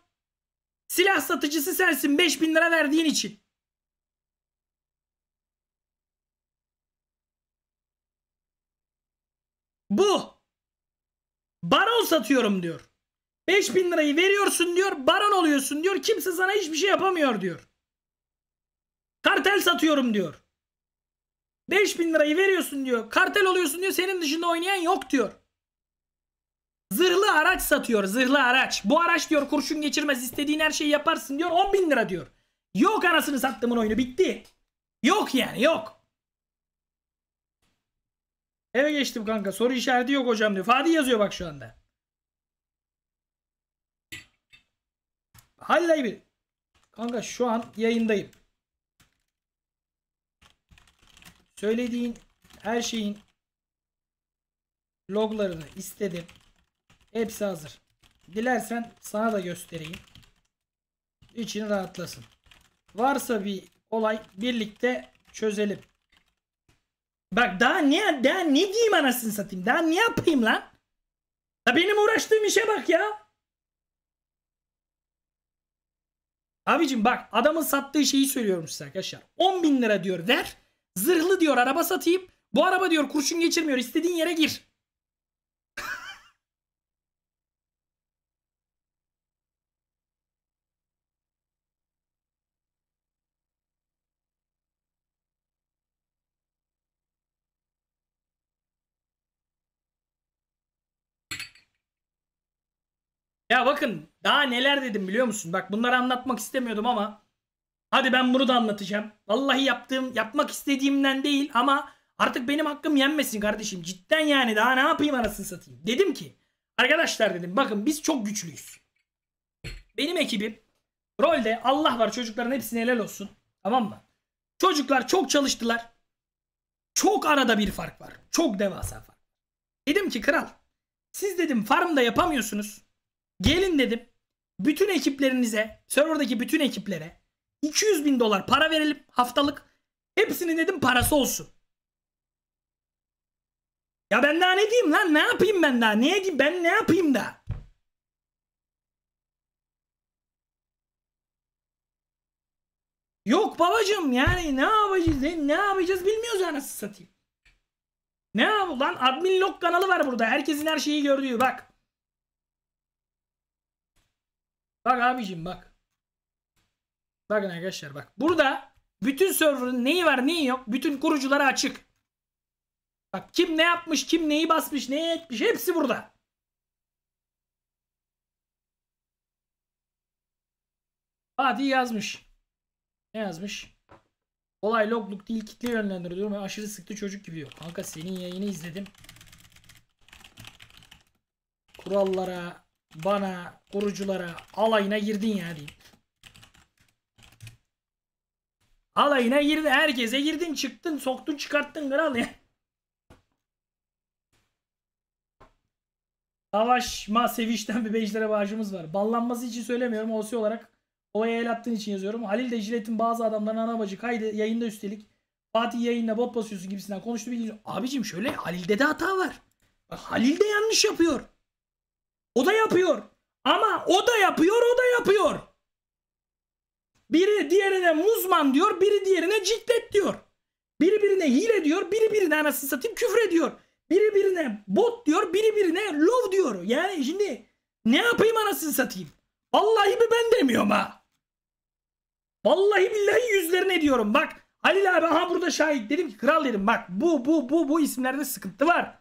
Silah satıcısı sensin 5000 lira verdiğin için. Bu. Baron satıyorum diyor. 5000 lirayı veriyorsun diyor. Baron oluyorsun diyor. Kimse sana hiçbir şey yapamıyor diyor. Kartel satıyorum diyor. 5000 lirayı veriyorsun diyor. Kartel oluyorsun diyor. Senin dışında oynayan yok diyor. Zırhlı araç satıyor. Zırhlı araç. Bu araç diyor kurşun geçirmez. İstediğin her şeyi yaparsın diyor. 10 bin lira diyor. Yok anasını sattımın oyunu. Bitti. Yok yani yok. Eve geçtim kanka. Soru işareti yok hocam diyor. Fadi yazıyor bak şu anda. Halley bir. Kanka şu an yayındayım. Söylediğin her şeyin loglarını istedim. Hepsi hazır. Dilersen sana da göstereyim. İçin rahatlasın. Varsa bir olay birlikte çözelim. Bak daha ne daha ne diyeyim anasını satayım? Daha ne yapayım lan? Ya benim uğraştığım işe bak ya. Abicim bak adamın sattığı şeyi söylüyorum size arkadaşlar. 10 bin lira diyor ver. Zırhlı diyor araba satayım. Bu araba diyor kurşun geçirmiyor. İstediğin yere gir. Ya bakın daha neler dedim biliyor musun? Bak bunları anlatmak istemiyordum ama Hadi ben bunu da anlatacağım. Vallahi yaptığım, yapmak istediğimden değil ama artık benim hakkım yenmesin kardeşim. Cidden yani daha ne yapayım anasını satayım. Dedim ki arkadaşlar dedim bakın biz çok güçlüyüz. Benim ekibim rolde Allah var çocukların hepsine helal olsun. Tamam mı? Çocuklar çok çalıştılar. Çok arada bir fark var. Çok devasa fark. Dedim ki kral siz dedim farmda yapamıyorsunuz. Gelin dedim bütün ekiplerinize serverdaki bütün ekiplere 200 bin dolar para verelim haftalık. Hepsinin dedim parası olsun. Ya ben daha ne diyeyim lan? Ne yapayım ben daha? Ne diyeyim? Ben ne yapayım da? Yok babacım yani ne yapacağız? Ne, ne yapacağız bilmiyoruz ya nasıl satayım. Ne yapalım lan? Admin log kanalı var burada. Herkesin her şeyi gördüğü bak. Bak abicim bak. Bakın arkadaşlar bak. Burada bütün server'ın neyi var neyi yok bütün kurucuları açık. Bak kim ne yapmış kim neyi basmış ne etmiş hepsi burada. Fatih yazmış. Ne yazmış? Olay logluk değil kitle yönlendiriyorum. Aşırı sıktı çocuk gibi yok. Kanka senin yayını izledim. Kurallara, bana, kuruculara, alayına girdin ya diyeyim. Alayına girdin. Herkese girdin. Çıktın. Soktun. Çıkarttın. Kral ya. Savaşma Seviş'ten bir 5 lira bağışımız var. Ballanması için söylemiyorum. OC olarak olaya el attığın için yazıyorum. Halil de jiletin bazı adamların ana bacı kaydı yayında üstelik. Fatih yayında bot basıyorsun gibisinden konuştu bilginiz. Abicim şöyle Halil'de de hata var. Halil de yanlış yapıyor. O da yapıyor. Ama o da yapıyor, o da yapıyor. Biri diğerine muzman diyor, biri diğerine ciklet diyor. Biri birine hile diyor, biri birine anasını satayım küfür ediyor. Biri birine bot diyor, biri birine love diyor. Yani şimdi ne yapayım anasını satayım? Vallahi bir ben demiyorum ha. Vallahi billahi yüzlerine diyorum. Bak Halil abi ha burada şahit. Dedim ki kral dedim bak bu bu bu bu isimlerde sıkıntı var.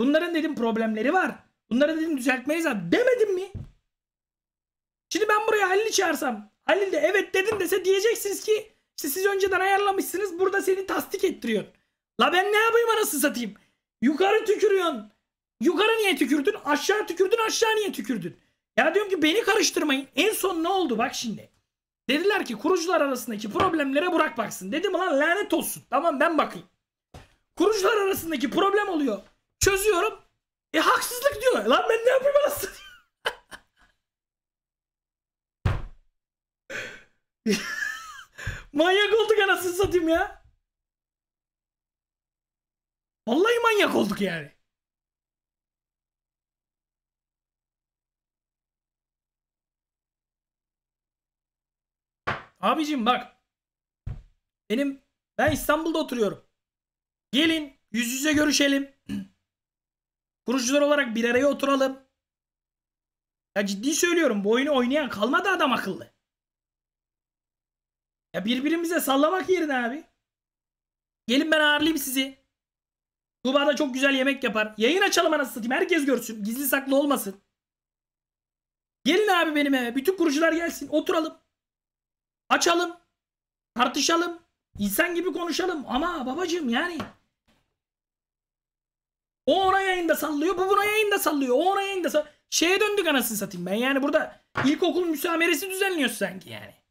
Bunların dedim problemleri var. Bunları dedim düzeltmeyiz abi. Demedim mi? Şimdi ben buraya Halil'i çağırsam Halil de evet dedin dese diyeceksiniz ki işte siz önceden ayarlamışsınız burada seni tasdik ettiriyor. La ben ne yapayım anasını satayım? Yukarı tükürüyorsun. Yukarı niye tükürdün? Aşağı tükürdün aşağı niye tükürdün? Ya diyorum ki beni karıştırmayın. En son ne oldu bak şimdi. Dediler ki kurucular arasındaki problemlere Burak baksın. Dedim lan lanet olsun. Tamam ben bakayım. Kurucular arasındaki problem oluyor. Çözüyorum. E haksızlık diyor. Lan ben ne yapayım anasını manyak olduk anasını satayım ya. Vallahi manyak olduk yani. Abicim bak. Benim ben İstanbul'da oturuyorum. Gelin yüz yüze görüşelim. Kurucular olarak bir araya oturalım. Ya ciddi söylüyorum bu oyunu oynayan kalmadı adam akıllı. Ya birbirimize sallamak yerine abi. Gelin ben ağırlayayım sizi. Tuğba da çok güzel yemek yapar. Yayın açalım anasını satayım. Herkes görsün. Gizli saklı olmasın. Gelin abi benim eve. Bütün kurucular gelsin. Oturalım. Açalım. Tartışalım. İnsan gibi konuşalım. Ama babacığım yani. O ona yayında sallıyor. Bu buna yayında sallıyor. O ona yayında sallıyor. Şeye döndük anasını satayım ben. Yani burada ilkokul müsameresi düzenliyorsun sanki yani.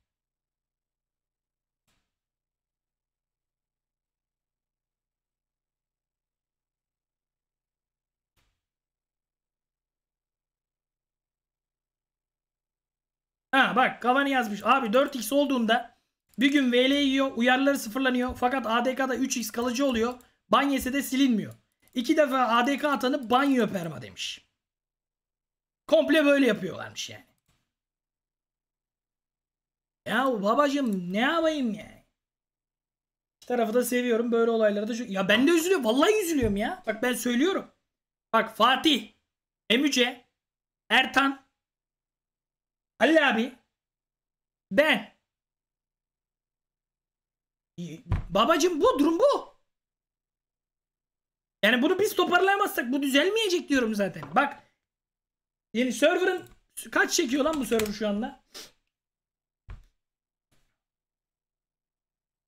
Ha bak Cavani yazmış. Abi 4x olduğunda bir gün VL yiyor uyarıları sıfırlanıyor. Fakat ADK'da 3x kalıcı oluyor. Banyese de silinmiyor. İki defa ADK atanı banyo perma demiş. Komple böyle yapıyorlarmış yani. Ya babacım ne yapayım yani? İki tarafı da seviyorum böyle olaylarda. Da... Ya ben de üzülüyorum. Vallahi üzülüyorum ya. Bak ben söylüyorum. Bak Fatih, Emüce, Ertan, Ali abi ben babacım bu durum bu. Yani bunu biz toparlayamazsak bu düzelmeyecek diyorum zaten. Bak yani server'ın kaç çekiyor lan bu server şu anda?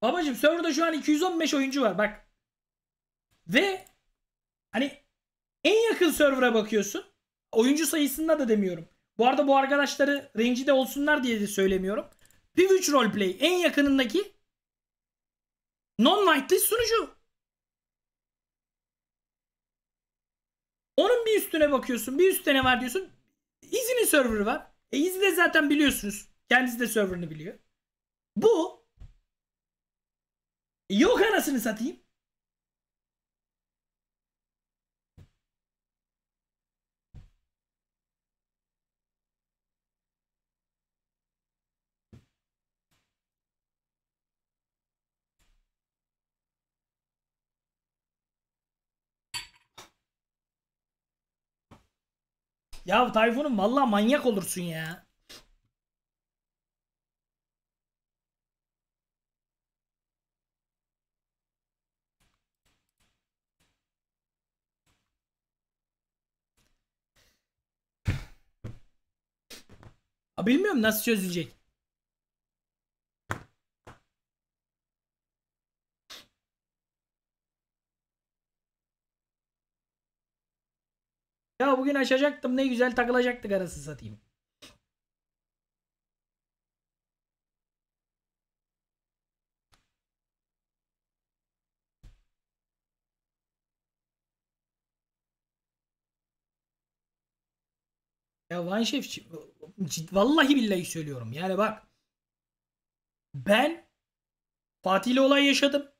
Babacım server'da şu an 215 oyuncu var bak. Ve hani en yakın server'a bakıyorsun. Oyuncu sayısında da demiyorum. Bu arada bu arkadaşları rencide olsunlar diye de söylemiyorum. Piv roleplay en yakınındaki non nightly sunucu. Onun bir üstüne bakıyorsun. Bir üstüne var diyorsun. Izzy'nin server'ı var. E Izzy de zaten biliyorsunuz. Kendisi de server'ını biliyor. Bu Yok anasını satayım. Ya Tayfun'um valla manyak olursun ya. Ha, bilmiyorum nasıl çözülecek. Ya bugün açacaktım ne güzel takılacaktık arası satayım. Ya Van Şef vallahi billahi söylüyorum. Yani bak ben Fatih'le olay yaşadım.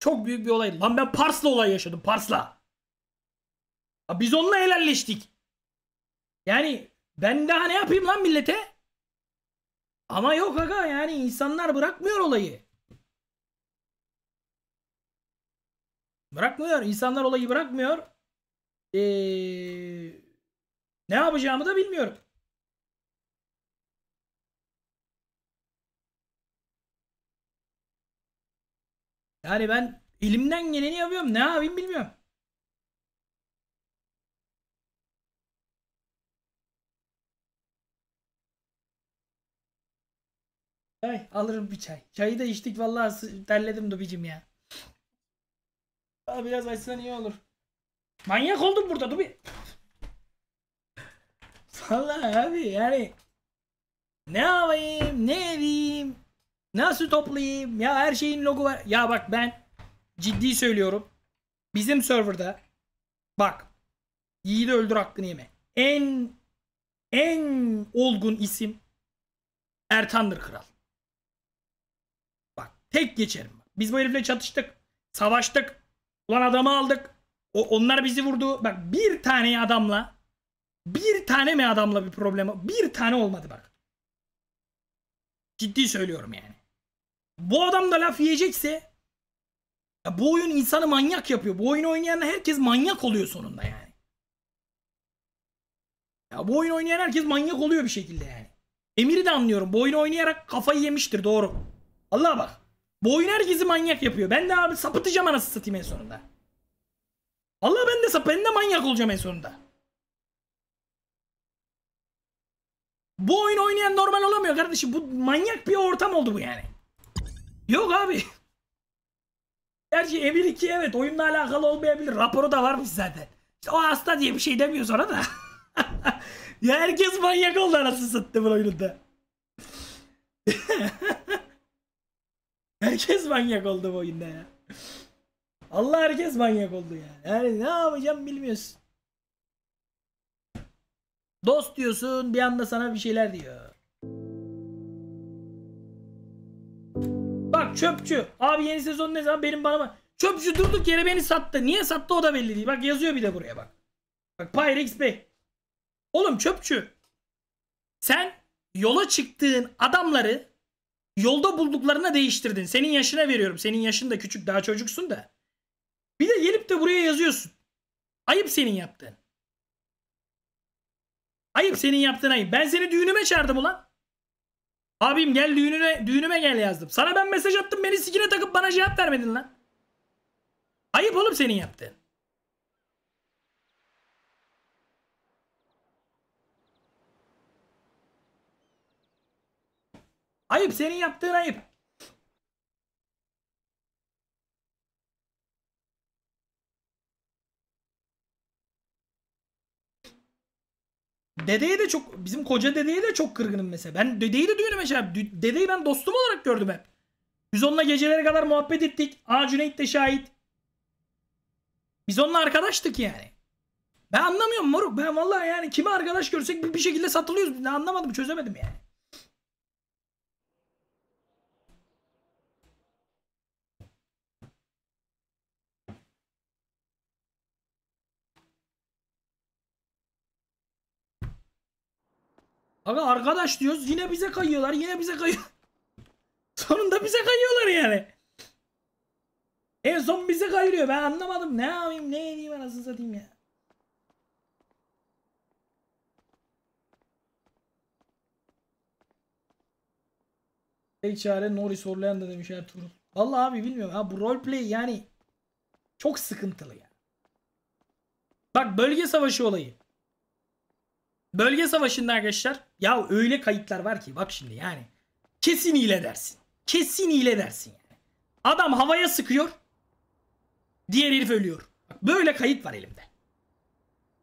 Çok büyük bir olay. Lan ben Pars'la olay yaşadım. Pars'la. Ha, biz onunla helalleştik. Yani ben daha ne yapayım lan millete? Ama yok aga yani insanlar bırakmıyor olayı. Bırakmıyor. İnsanlar olayı bırakmıyor. Ee, ne yapacağımı da bilmiyorum. Yani ben elimden geleni yapıyorum. Ne yapayım bilmiyorum. Ay alırım bir çay. Çayı da içtik vallahi terledim Dubicim ya. Aa, biraz açsan iyi olur. Manyak oldum burada Dubi. vallahi abi yani. Ne yapayım ne edeyim. Nasıl toplayayım ya her şeyin logo var. Ya bak ben ciddi söylüyorum. Bizim serverda bak de öldür hakkını yeme. En en olgun isim Ertan'dır kral. Tek geçerim. Biz bu herifle çatıştık. Savaştık. Ulan adamı aldık. O, onlar bizi vurdu. Bak bir tane adamla bir tane mi adamla bir problem bir tane olmadı bak. Ciddi söylüyorum yani. Bu adam da laf yiyecekse ya bu oyun insanı manyak yapıyor. Bu oyunu oynayan herkes manyak oluyor sonunda yani. Ya bu oyun oynayan herkes manyak oluyor bir şekilde yani. Emir'i de anlıyorum. Bu oyunu oynayarak kafayı yemiştir doğru. Allah bak. Bu oyun herkesi manyak yapıyor. Ben de abi sapıtacağım anasını satayım en sonunda. Allah ben de sap ben de manyak olacağım en sonunda. Bu oyun oynayan normal olamıyor kardeşim. Bu manyak bir ortam oldu bu yani. Yok abi. Gerçi Emir 2 evet oyunla alakalı olmayabilir. Raporu da varmış zaten. İşte o hasta diye bir şey demiyor ona da. ya herkes manyak oldu anasını sattı bu oyunda. Herkes manyak oldu bu oyunda ya. Allah herkes manyak oldu ya. Yani ne yapacağım bilmiyorsun. Dost diyorsun bir anda sana bir şeyler diyor. Bak çöpçü. Abi yeni sezon ne zaman benim bana Çöpçü durduk yere beni sattı. Niye sattı o da belli değil. Bak yazıyor bir de buraya bak. Bak Pyrex Bey. Oğlum çöpçü. Sen yola çıktığın adamları Yolda bulduklarına değiştirdin. Senin yaşına veriyorum. Senin yaşın da küçük daha çocuksun da. Bir de gelip de buraya yazıyorsun. Ayıp senin yaptığın. Ayıp senin yaptığın ayıp. Ben seni düğünüme çağırdım ulan. Abim gel düğününe, düğünüme gel yazdım. Sana ben mesaj attım beni sikine takıp bana cevap vermedin lan. Ayıp oğlum senin yaptığın. Ayıp senin yaptığın ayıp. Dedeye de çok bizim koca dedeye de çok kırgınım mesela. Ben dedeyi de düğünüme mesela Dedeyi ben dostum olarak gördüm hep. Biz onunla gecelere kadar muhabbet ettik. Aa Cüneyt de şahit. Biz onunla arkadaştık yani. Ben anlamıyorum moruk. Ben vallahi yani kime arkadaş görsek bir, bir şekilde satılıyoruz. Ne anlamadım çözemedim yani. Aga arkadaş diyoruz yine bize kayıyorlar yine bize kayıyor. Sonunda bize kayıyorlar yani. En son bize kayırıyor ben anlamadım ne yapayım ne edeyim anasını satayım ya. Tek çare Norris Orlando demiş Ertuğrul. Vallahi abi bilmiyorum ha bu roleplay yani çok sıkıntılı ya. Bak bölge savaşı olayı. Bölge savaşında arkadaşlar ya öyle kayıtlar var ki bak şimdi yani. Kesin hile dersin. Kesin hile dersin yani. Adam havaya sıkıyor. Diğer herif ölüyor. Bak böyle kayıt var elimde.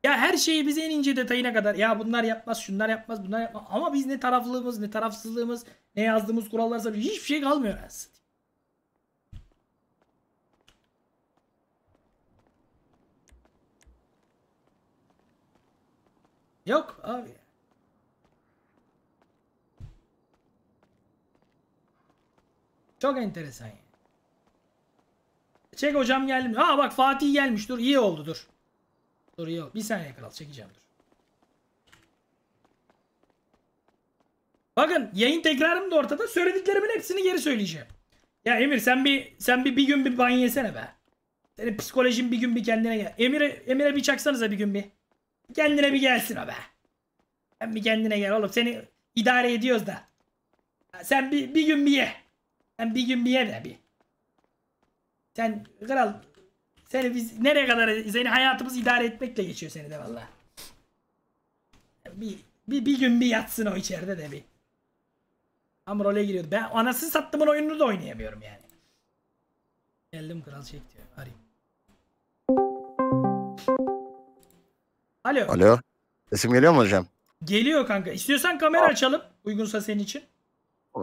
Ya her şeyi bize en ince detayına kadar ya bunlar yapmaz, şunlar yapmaz, bunlar yapmaz. Ama biz ne taraflılığımız, ne tarafsızlığımız, ne yazdığımız kurallarsa hiçbir şey kalmıyor aslında. Yok abi. Çok enteresan yani. Çek hocam geldim. Ha bak Fatih gelmiş. Dur iyi oldu dur. Dur iyi oldu. Bir saniye kral çekeceğim dur. Bakın yayın tekrarım da ortada. Söylediklerimin hepsini geri söyleyeceğim. Ya Emir sen bir sen bir bir gün bir banyo yesene be. Senin psikolojin bir gün bir kendine gel. Emir'e Emir'e bir çaksanıza bir gün bir. Kendine bir gelsin o be. Sen bir kendine gel oğlum. Seni idare ediyoruz da. Sen bir, bir gün bir ye. Sen bir gün bir yere bir. Sen kral seni biz nereye kadar seni hayatımız idare etmekle geçiyor seni de valla. Bir, bir, bir gün bir yatsın o içeride de bir. Tam role giriyordu. Ben anasını sattımın oyununu da oynayamıyorum yani. Geldim kral şey diyor. Arayayım. Alo. Alo. Sesim geliyor mu hocam? Geliyor kanka. İstiyorsan kamera açalım. Uygunsa senin için.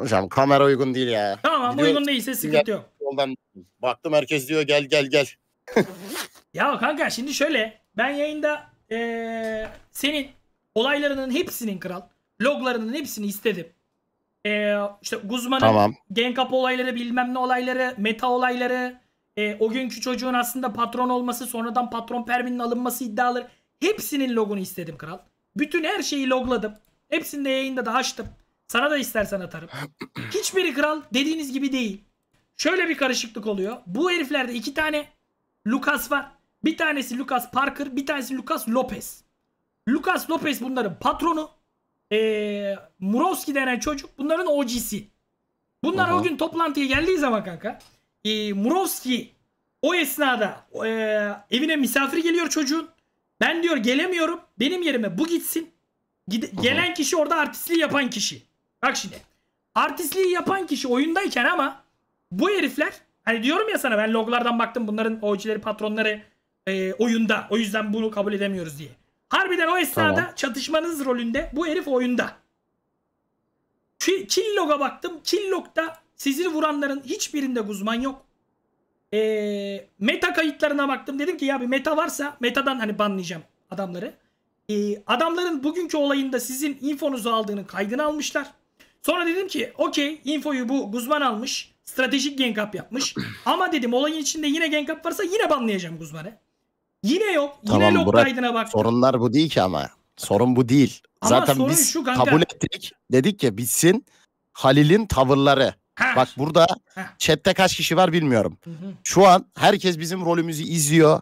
Hocam kamera uygun değil ya. Tamam Gidiyor, uygun değilse sıkıntı yok. Yoldan baktım herkes diyor gel gel gel. ya kanka şimdi şöyle ben yayında ee, senin olaylarının hepsinin kral loglarının hepsini istedim. Ee, işte Guzman'ın tamam. Genkap olayları bilmem ne olayları meta olayları e, o günkü çocuğun aslında patron olması sonradan patron perminin alınması iddiaları hepsinin logunu istedim kral. Bütün her şeyi logladım. Hepsini de yayında da açtım. Sana da istersen atarım. Hiçbiri kral dediğiniz gibi değil. Şöyle bir karışıklık oluyor. Bu heriflerde iki tane Lucas var. Bir tanesi Lucas Parker, bir tanesi Lucas Lopez. Lucas Lopez bunların patronu. Ee, Murovski denen çocuk bunların OG'si. Bunlar Aha. o gün toplantıya geldiği zaman kanka e, Murovski o esnada e, evine misafir geliyor çocuğun. Ben diyor gelemiyorum. Benim yerime bu gitsin. Gide, gelen kişi orada artistliği yapan kişi. Bak şimdi. Artistliği yapan kişi oyundayken ama bu herifler hani diyorum ya sana ben loglardan baktım bunların OG'leri patronları e, oyunda. O yüzden bunu kabul edemiyoruz diye. Harbiden o esnada tamam. çatışmanız rolünde bu herif oyunda. Killog'a baktım. Killog'da sizi vuranların hiçbirinde Guzman yok. E, meta kayıtlarına baktım. Dedim ki ya bir meta varsa metadan hani banlayacağım adamları. E, adamların bugünkü olayında sizin infonuzu aldığını kaydını almışlar. Sonra dedim ki okey infoyu bu Guzman almış. Stratejik gank up yapmış. Ama dedim olayın içinde yine gank up varsa yine banlayacağım Guzman'ı. Yine yok. Yine tamam, baktım. Sorunlar bu değil ki ama. Sorun bu değil. Ama Zaten biz şu kanka... kabul ettik. Dedik ki bitsin Halil'in tavırları. Ha. Bak burada chatte kaç kişi var bilmiyorum. Hı hı. Şu an herkes bizim rolümüzü izliyor.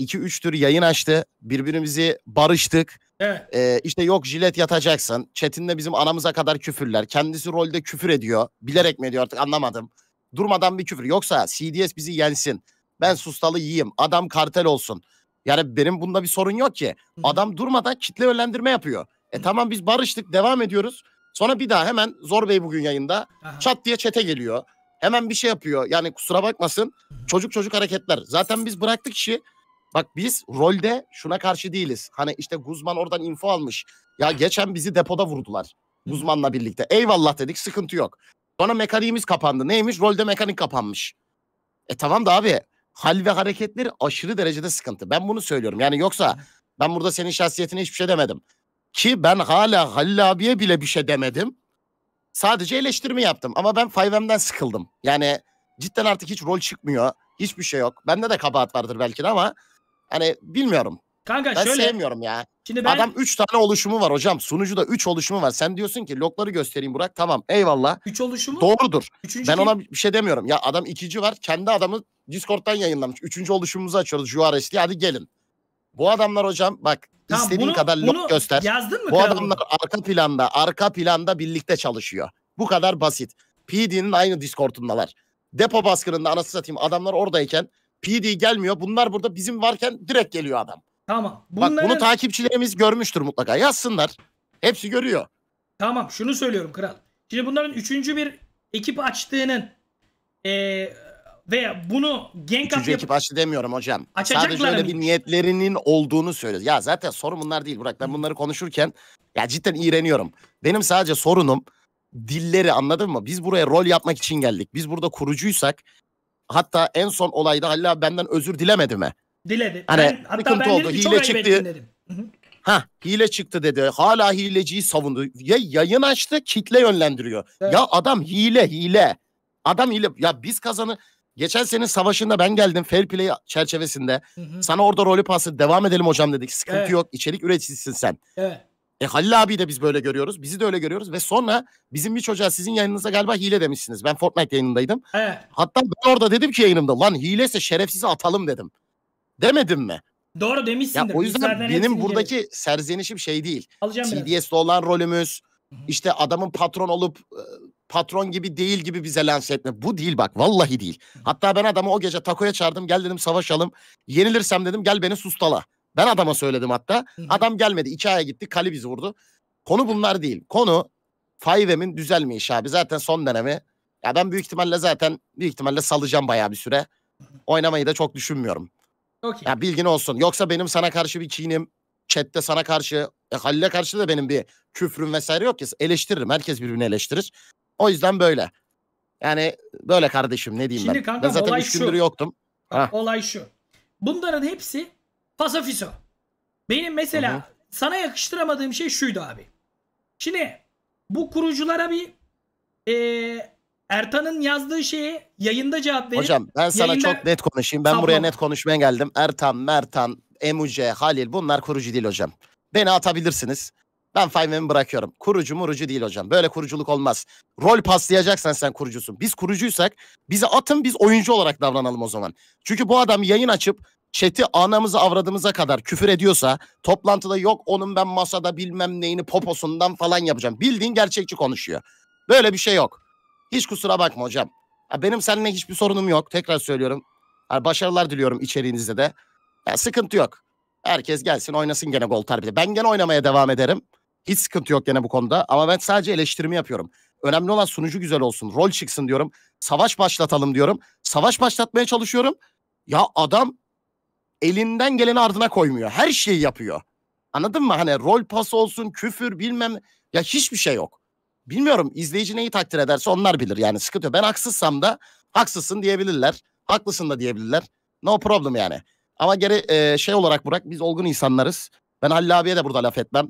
2-3 tür yayın açtı. Birbirimizi barıştık. Evet. Ee, işte yok jilet yatacaksın. Çetin'le bizim anamıza kadar küfürler. Kendisi rolde küfür ediyor. Bilerek mi ediyor artık anlamadım. Durmadan bir küfür. Yoksa CDS bizi yensin. Ben sustalı yiyeyim. Adam kartel olsun. Yani benim bunda bir sorun yok ki. Adam durmadan kitle yönlendirme yapıyor. E tamam biz barıştık devam ediyoruz. Sonra bir daha hemen Zor Bey bugün yayında Aha. çat diye çete geliyor. Hemen bir şey yapıyor. Yani kusura bakmasın. Çocuk çocuk hareketler. Zaten biz bıraktık işi. Bak biz rolde şuna karşı değiliz. Hani işte Guzman oradan info almış. Ya geçen bizi depoda vurdular. Guzman'la birlikte. Eyvallah dedik sıkıntı yok. Sonra mekaniğimiz kapandı. Neymiş? Rolde mekanik kapanmış. E tamam da abi hal ve hareketleri aşırı derecede sıkıntı. Ben bunu söylüyorum. Yani yoksa ben burada senin şahsiyetine hiçbir şey demedim. Ki ben hala Halil abiye bile bir şey demedim. Sadece eleştirme yaptım ama ben Fayvem'den sıkıldım. Yani cidden artık hiç rol çıkmıyor. Hiçbir şey yok. Bende de kabahat vardır belki de ama hani bilmiyorum. Kanka ben şöyle. sevmiyorum ya. Şimdi ben... Adam 3 tane oluşumu var hocam. Sunucuda 3 oluşumu var. Sen diyorsun ki lokları göstereyim Burak. Tamam eyvallah. 3 oluşumu? Doğrudur. Üçüncü ben ona bir şey demiyorum. Ya adam ikinci var. Kendi adamı Discord'dan yayınlamış. Üçüncü oluşumumuzu açıyoruz. Juarez diye hadi gelin. Bu adamlar hocam bak tamam, istediğin kadar lok göster. Yazdın mı? Bu kralım? adamlar arka planda arka planda birlikte çalışıyor. Bu kadar basit. PD'nin aynı Discord'undalar. Depo baskınında anasını satayım adamlar oradayken PD gelmiyor. Bunlar burada bizim varken direkt geliyor adam. Tamam. Bunların... Bak bunu takipçilerimiz görmüştür mutlaka. Yazsınlar. Hepsi görüyor. Tamam şunu söylüyorum kral. Şimdi bunların üçüncü bir ekip açtığının e, ve bunu genk Üçüncü ekip aşı demiyorum hocam. Sadece öyle bir niyetlerinin olduğunu söylüyoruz. Ya zaten sorun bunlar değil Burak. Ben bunları konuşurken ya cidden iğreniyorum. Benim sadece sorunum dilleri anladın mı? Biz buraya rol yapmak için geldik. Biz burada kurucuysak hatta en son olayda Halil abi benden özür dilemedi mi? Diledi. Hani ben, hatta ben oldu. Dedim, hile çıktı. Ha hile çıktı dedi. Hala hileciyi savundu. Ya yayın açtı kitle yönlendiriyor. Evet. Ya adam hile hile. Adam hile. Ya biz kazanı Geçen senin savaşında ben geldim fair play çerçevesinde. Hı hı. Sana orada rolü pası devam edelim hocam dedik. Sıkıntı evet. yok. İçerik üreticisin sen. Evet. E Halil abi de biz böyle görüyoruz. Bizi de öyle görüyoruz. Ve sonra bizim bir çocuğa sizin yayınınıza galiba hile demişsiniz. Ben Fortnite yayınındaydım. Evet. Hatta ben orada dedim ki yayınımda lan hilese şerefsizi atalım dedim. Demedim mi? Doğru demişsindir. Ya, o yüzden benim buradaki gelir. serzenişim şey değil. Alacağım CDS'de biraz. olan rolümüz, işte adamın patron olup ıı, patron gibi değil gibi bize lanse etme. Bu değil bak vallahi değil. Hatta ben adamı o gece takoya çağırdım gel dedim savaşalım. Yenilirsem dedim gel beni sustala. Ben adama söyledim hatta. Adam gelmedi. iki aya gitti. Kali bizi vurdu. Konu bunlar değil. Konu Fivem'in düzelmeyişi abi. Zaten son dönemi. Ya ben büyük ihtimalle zaten büyük ihtimalle salacağım bayağı bir süre. Oynamayı da çok düşünmüyorum. Okay. Ya bilgin olsun. Yoksa benim sana karşı bir kinim, chatte sana karşı, e, Halil'e karşı da benim bir küfrüm vesaire yok ki. Eleştiririm. Herkes birbirini eleştirir. O yüzden böyle. Yani böyle kardeşim ne diyeyim Şimdi ben. Kanka, ben zaten 3 gündür şu. yoktum. Bak, olay şu. Bunların hepsi pasafiso. Benim mesela Hı-hı. sana yakıştıramadığım şey şuydu abi. Şimdi bu kuruculara bir e, Ertan'ın yazdığı şeye yayında cevap verip... Hocam ben sana yayında... çok net konuşayım. Ben tamam. buraya net konuşmaya geldim. Ertan, Mertan, Emuce, Halil bunlar kurucu değil hocam. Beni atabilirsiniz. Ben Fiveman'ı bırakıyorum. Kurucu murucu değil hocam. Böyle kuruculuk olmaz. Rol paslayacaksan sen kurucusun. Biz kurucuysak bize atın biz oyuncu olarak davranalım o zaman. Çünkü bu adam yayın açıp chat'i anamızı avradımıza kadar küfür ediyorsa toplantıda yok onun ben masada bilmem neyini poposundan falan yapacağım. Bildiğin gerçekçi konuşuyor. Böyle bir şey yok. Hiç kusura bakma hocam. Ya benim seninle hiçbir sorunum yok. Tekrar söylüyorum. Yani başarılar diliyorum içeriğinizde de. Ya sıkıntı yok. Herkes gelsin oynasın gene gol tarbide. Ben gene oynamaya devam ederim. Hiç sıkıntı yok gene bu konuda. Ama ben sadece eleştirimi yapıyorum. Önemli olan sunucu güzel olsun. Rol çıksın diyorum. Savaş başlatalım diyorum. Savaş başlatmaya çalışıyorum. Ya adam elinden geleni ardına koymuyor. Her şeyi yapıyor. Anladın mı? Hani rol pas olsun, küfür bilmem. Ya hiçbir şey yok. Bilmiyorum izleyici neyi takdir ederse onlar bilir. Yani sıkıntı yok. Ben haksızsam da haksızsın diyebilirler. Haklısın da diyebilirler. No problem yani. Ama geri e, şey olarak Burak biz olgun insanlarız. Ben Halil abiye de burada laf etmem.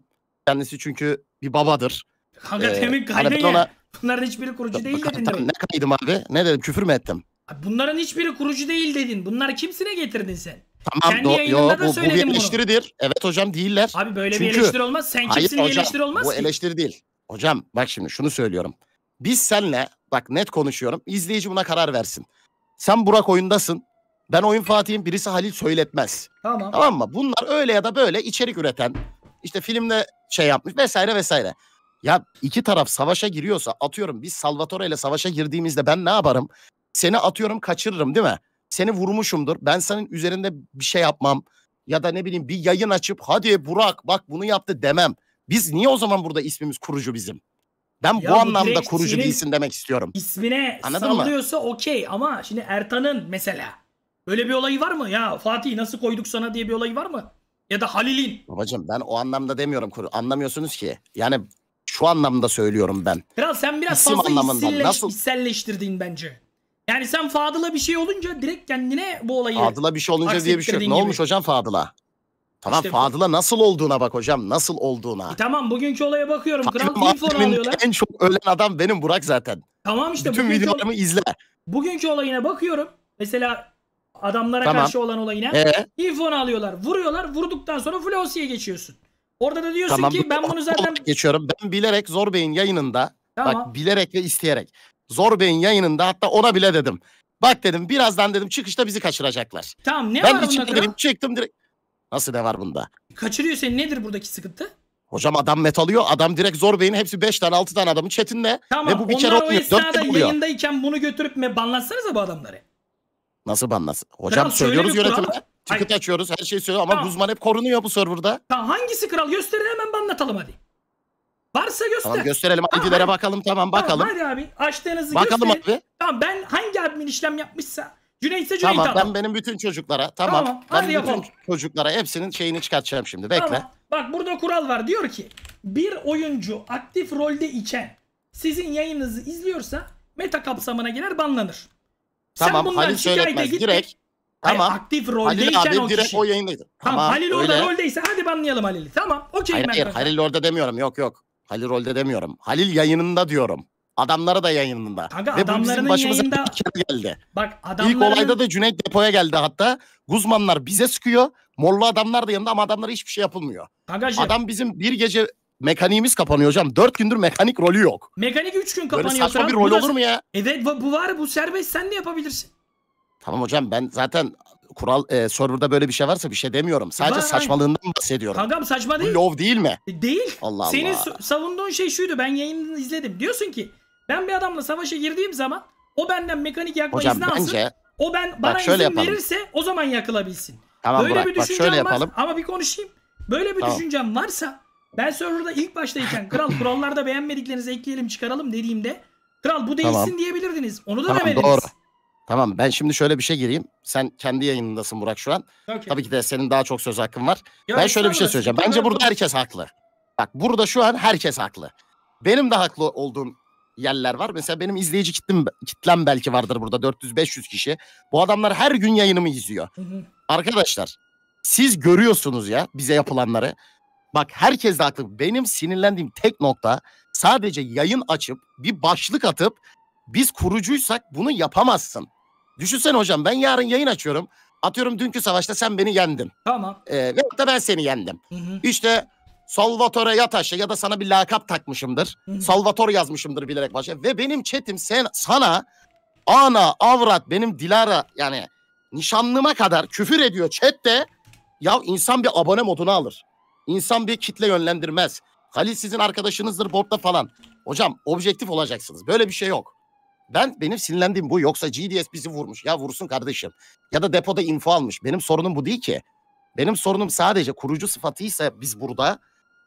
Kendisi çünkü bir babadır. Kanka ee, demin hani ya. Ona... Bunların hiçbiri kurucu değil dedin. mi? ne kaydım abi? Ne dedim? Küfür mü ettim? Bunların hiçbiri kurucu değil dedin. Bunları kimsine getirdin sen? Tamam Kendi do, yo, bu, bu bir eleştiridir. Bunu. Evet hocam değiller. Abi böyle Çünkü, bir eleştiri olmaz. Sen kimsin hayır, hocam, eleştiri olmaz bu ki. Bu eleştiri değil. Hocam bak şimdi şunu söylüyorum. Biz senle bak net konuşuyorum. İzleyici buna karar versin. Sen Burak oyundasın. Ben oyun Fatih'im. Birisi Halil söyletmez. Tamam. Tamam mı? Bunlar öyle ya da böyle içerik üreten işte filmde şey yapmış vesaire vesaire. Ya iki taraf savaşa giriyorsa atıyorum biz Salvatore ile savaşa girdiğimizde ben ne yaparım? Seni atıyorum kaçırırım değil mi? Seni vurmuşumdur. Ben senin üzerinde bir şey yapmam. Ya da ne bileyim bir yayın açıp hadi Burak bak bunu yaptı demem. Biz niye o zaman burada ismimiz kurucu bizim? Ben ya bu, bu anlamda kurucu değilsin demek istiyorum. İsmine Anladın sallıyorsa okey ama şimdi Ertan'ın mesela böyle bir olayı var mı? Ya Fatih nasıl koyduk sana diye bir olayı var mı? Ya da Halil'in. Babacım ben o anlamda demiyorum. Anlamıyorsunuz ki. Yani şu anlamda söylüyorum ben. Kral sen biraz İsim fazla nasıl? hisselleştirdin bence. Yani sen Fadıl'a bir şey olunca direkt kendine bu olayı... Fadıl'a bir şey olunca diye bir şey yok. Ne gibi. olmuş hocam Fadıl'a? Tamam işte Fadıl'a nasıl olduğuna bak hocam. Nasıl olduğuna. E tamam bugünkü olaya bakıyorum. Kral alıyorlar. En çok ölen adam benim Burak zaten. Tamam işte. Bütün videolarımı izle. Bugünkü olayına bakıyorum. Mesela Adamlara Tamam. karşı olan olayına. Ee? İnfonu alıyorlar. Vuruyorlar. Vurduktan sonra Flossi'ye geçiyorsun. Orada da diyorsun Tamam. ki ben bunu zaten... Geçiyorum. Ben bilerek Zor Bey'in yayınında Tamam. bak bilerek ve isteyerek Zor Bey'in yayınında hatta ona bile dedim. Bak dedim birazdan dedim çıkışta bizi kaçıracaklar. Tamam ne ben var bunda? içime çektim direkt. Nasıl ne var bunda? Kaçırıyor seni. Nedir buradaki sıkıntı? Hocam adam met alıyor. Adam direkt Zor Bey'in hepsi 5 tane 6 tane adamın chatinle. Tamam. Ve bu bir kere onlar o esnada yayındayken bunu götürüp me banlatsanıza bu adamları. Nasıl banlasın? Hocam kral, söylüyoruz yönetime. Ticket açıyoruz her şeyi söylüyor ama tamam. Guzman hep korunuyor bu serverda. Tamam hangisi kral gösterin hemen banlatalım hadi. Varsa göster. Tamam gösterelim tamam, bakalım tamam bakalım. hadi abi açtığınızı bakalım gösterin. abi. Tamam ben hangi admin işlem yapmışsa Cüneyt'se Cüneyt Tamam ben benim bütün çocuklara tamam. tamam ben hadi bütün yapalım. çocuklara hepsinin şeyini çıkartacağım şimdi bekle. Tamam. Bak burada kural var diyor ki bir oyuncu aktif rolde içen sizin yayınınızı izliyorsa meta kapsamına girer banlanır. Tamam Sen bundan Halil söyletmez. Gittin. Direkt Hayır, aktif roldeyken Halil abi direkt kişi. o yayındaydı. Tamam, tamam Halil orada öyle. roldeyse hadi banlayalım Halil'i. Tamam okey ben. Hayır Halil orada demiyorum yok yok. Halil rolde demiyorum. Halil yayınında diyorum. Adamlara da yayınında. Kanka Ve adamlarının bu bizim başımıza yayında... bir kere geldi. Bak adamların... İlk olayda da Cüneyt depoya geldi hatta. Guzmanlar bize sıkıyor. Mollu adamlar da yanında ama adamlara hiçbir şey yapılmıyor. Kankacığım. Adam bizim bir gece mekaniğimiz kapanıyor hocam. dört gündür mekanik rolü yok. Mekanik üç gün kapanıyor. Böyle saçma Trump. bir rol olur mu ya? Evet bu var bu serbest sen de yapabilirsin. Tamam hocam ben zaten kural e, serverda böyle bir şey varsa bir şey demiyorum. Sadece var, saçmalığından hayır. bahsediyorum. Kankam saçma değil. Bu love değil mi? Değil. Allah Allah. Senin savunduğun şey şuydu ben yayını izledim. Diyorsun ki ben bir adamla savaşa girdiğim zaman o benden mekanik yakma hocam, izni alsın. o ben bana şöyle izin yapalım. verirse o zaman yakılabilsin. Tamam, böyle Burak, bir düşüncem bak, şöyle var yapalım. ama bir konuşayım. Böyle bir tamam. düşüncem varsa ben serverda ilk baştayken kral kurallarda beğenmediklerinizi ekleyelim çıkaralım dediğimde kral bu değilsin Tamam. diyebilirdiniz. Onu da Tamam, demediniz. doğru. Tamam ben şimdi şöyle bir şey gireyim. Sen kendi yayınındasın Burak şu an. Okey. Tabii ki de senin daha çok söz hakkın var. Ya ben şöyle bir şey söyleyeceğim. Bence kadar- burada herkes haklı. Bak burada şu an herkes haklı. Benim de haklı olduğum yerler var. Mesela benim izleyici kitlem, kitlem belki vardır burada 400-500 kişi. Bu adamlar her gün yayınımı izliyor. Hı hı. Arkadaşlar siz görüyorsunuz ya bize yapılanları. Bak herkes de haklı. Benim sinirlendiğim tek nokta sadece yayın açıp bir başlık atıp biz kurucuysak bunu yapamazsın. Düşünsene hocam ben yarın yayın açıyorum. Atıyorum dünkü savaşta sen beni yendin. Tamam. Ee, ve da ben seni yendim. Hı hı. İşte Salvatore Yataş'a ya da sana bir lakap takmışımdır. Salvatore yazmışımdır bilerek başa. Ve benim chatim sen, sana ana avrat benim Dilara yani nişanlıma kadar küfür ediyor chatte. Ya insan bir abone modunu alır. İnsan bir kitle yönlendirmez. Halil sizin arkadaşınızdır bortta falan. Hocam objektif olacaksınız. Böyle bir şey yok. Ben benim sinirlendiğim bu. Yoksa GDS bizi vurmuş. Ya vursun kardeşim. Ya da depoda info almış. Benim sorunum bu değil ki. Benim sorunum sadece kurucu sıfatıysa biz burada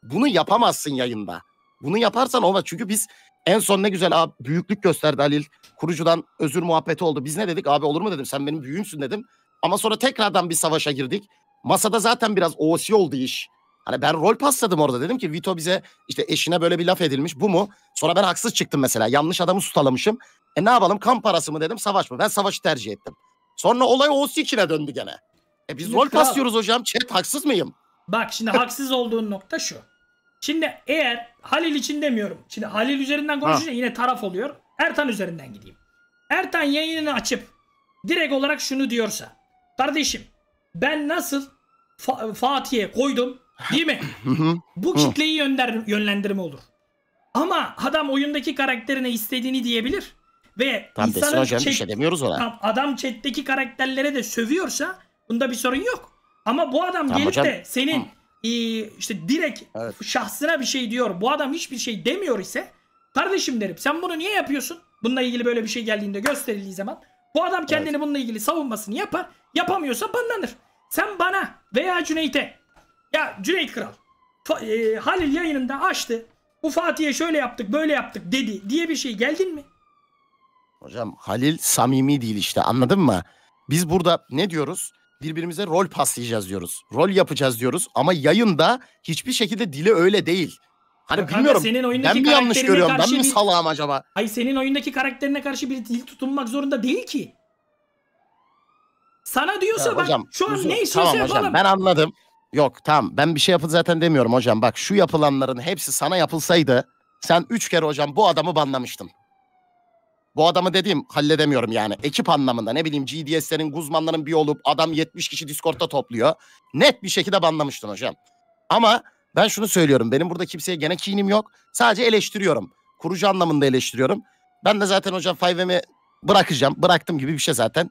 bunu yapamazsın yayında. Bunu yaparsan olmaz. Çünkü biz en son ne güzel abi büyüklük gösterdi Halil. Kurucudan özür muhabbeti oldu. Biz ne dedik abi olur mu dedim. Sen benim büyüğümsün dedim. Ama sonra tekrardan bir savaşa girdik. Masada zaten biraz OC oldu iş. Hani ben rol pasladım orada dedim ki Vito bize işte eşine böyle bir laf edilmiş bu mu? Sonra ben haksız çıktım mesela yanlış adamı sutalamışım. E ne yapalım kan parası mı dedim savaş mı? Ben savaşı tercih ettim. Sonra olay OC içine döndü gene. E biz rol paslıyoruz hocam chat haksız mıyım? Bak şimdi haksız olduğun nokta şu. Şimdi eğer Halil için demiyorum. Şimdi Halil üzerinden konuşunca ha. yine taraf oluyor. Ertan üzerinden gideyim. Ertan yayınını açıp direkt olarak şunu diyorsa. Kardeşim ben nasıl Fa Fatih'e koydum Değil mi? Bu kitleyi yönder, yönlendirme olur. Ama adam oyundaki karakterine istediğini diyebilir. Ve Tam desin hocam chat, bir şey demiyoruz ona. Tam adam chatteki karakterlere de sövüyorsa bunda bir sorun yok. Ama bu adam tamam gelip hocam. de senin e, işte direkt evet. şahsına bir şey diyor. Bu adam hiçbir şey demiyor ise kardeşim derim sen bunu niye yapıyorsun? Bununla ilgili böyle bir şey geldiğinde gösterildiği zaman bu adam kendini evet. bununla ilgili savunmasını yapar. Yapamıyorsa banlanır. Sen bana veya Cüneyt'e ya Cüneyt Kral e, Halil yayınında açtı. Bu Fatih'e şöyle yaptık böyle yaptık dedi diye bir şey geldin mi? Hocam Halil samimi değil işte anladın mı? Biz burada ne diyoruz? Birbirimize rol paslayacağız diyoruz. Rol yapacağız diyoruz ama yayında hiçbir şekilde dili öyle değil. Hani Bak bilmiyorum senin oyundaki ben mi yanlış görüyorum ben mi salağım acaba? Ay senin oyundaki karakterine karşı bir dil tutunmak zorunda değil ki. Sana diyorsa ya, bak hocam, şu an uzun, ne istiyorsa tamam, yapalım. Hocam, ben anladım. Yok tamam ben bir şey yapıldı zaten demiyorum hocam. Bak şu yapılanların hepsi sana yapılsaydı sen üç kere hocam bu adamı banlamıştın. Bu adamı dediğim halledemiyorum yani. Ekip anlamında ne bileyim GDS'lerin, Guzmanların bir olup adam 70 kişi Discord'da topluyor. Net bir şekilde banlamıştın hocam. Ama ben şunu söylüyorum. Benim burada kimseye gene kinim yok. Sadece eleştiriyorum. Kurucu anlamında eleştiriyorum. Ben de zaten hocam 5M'i bırakacağım. Bıraktım gibi bir şey zaten.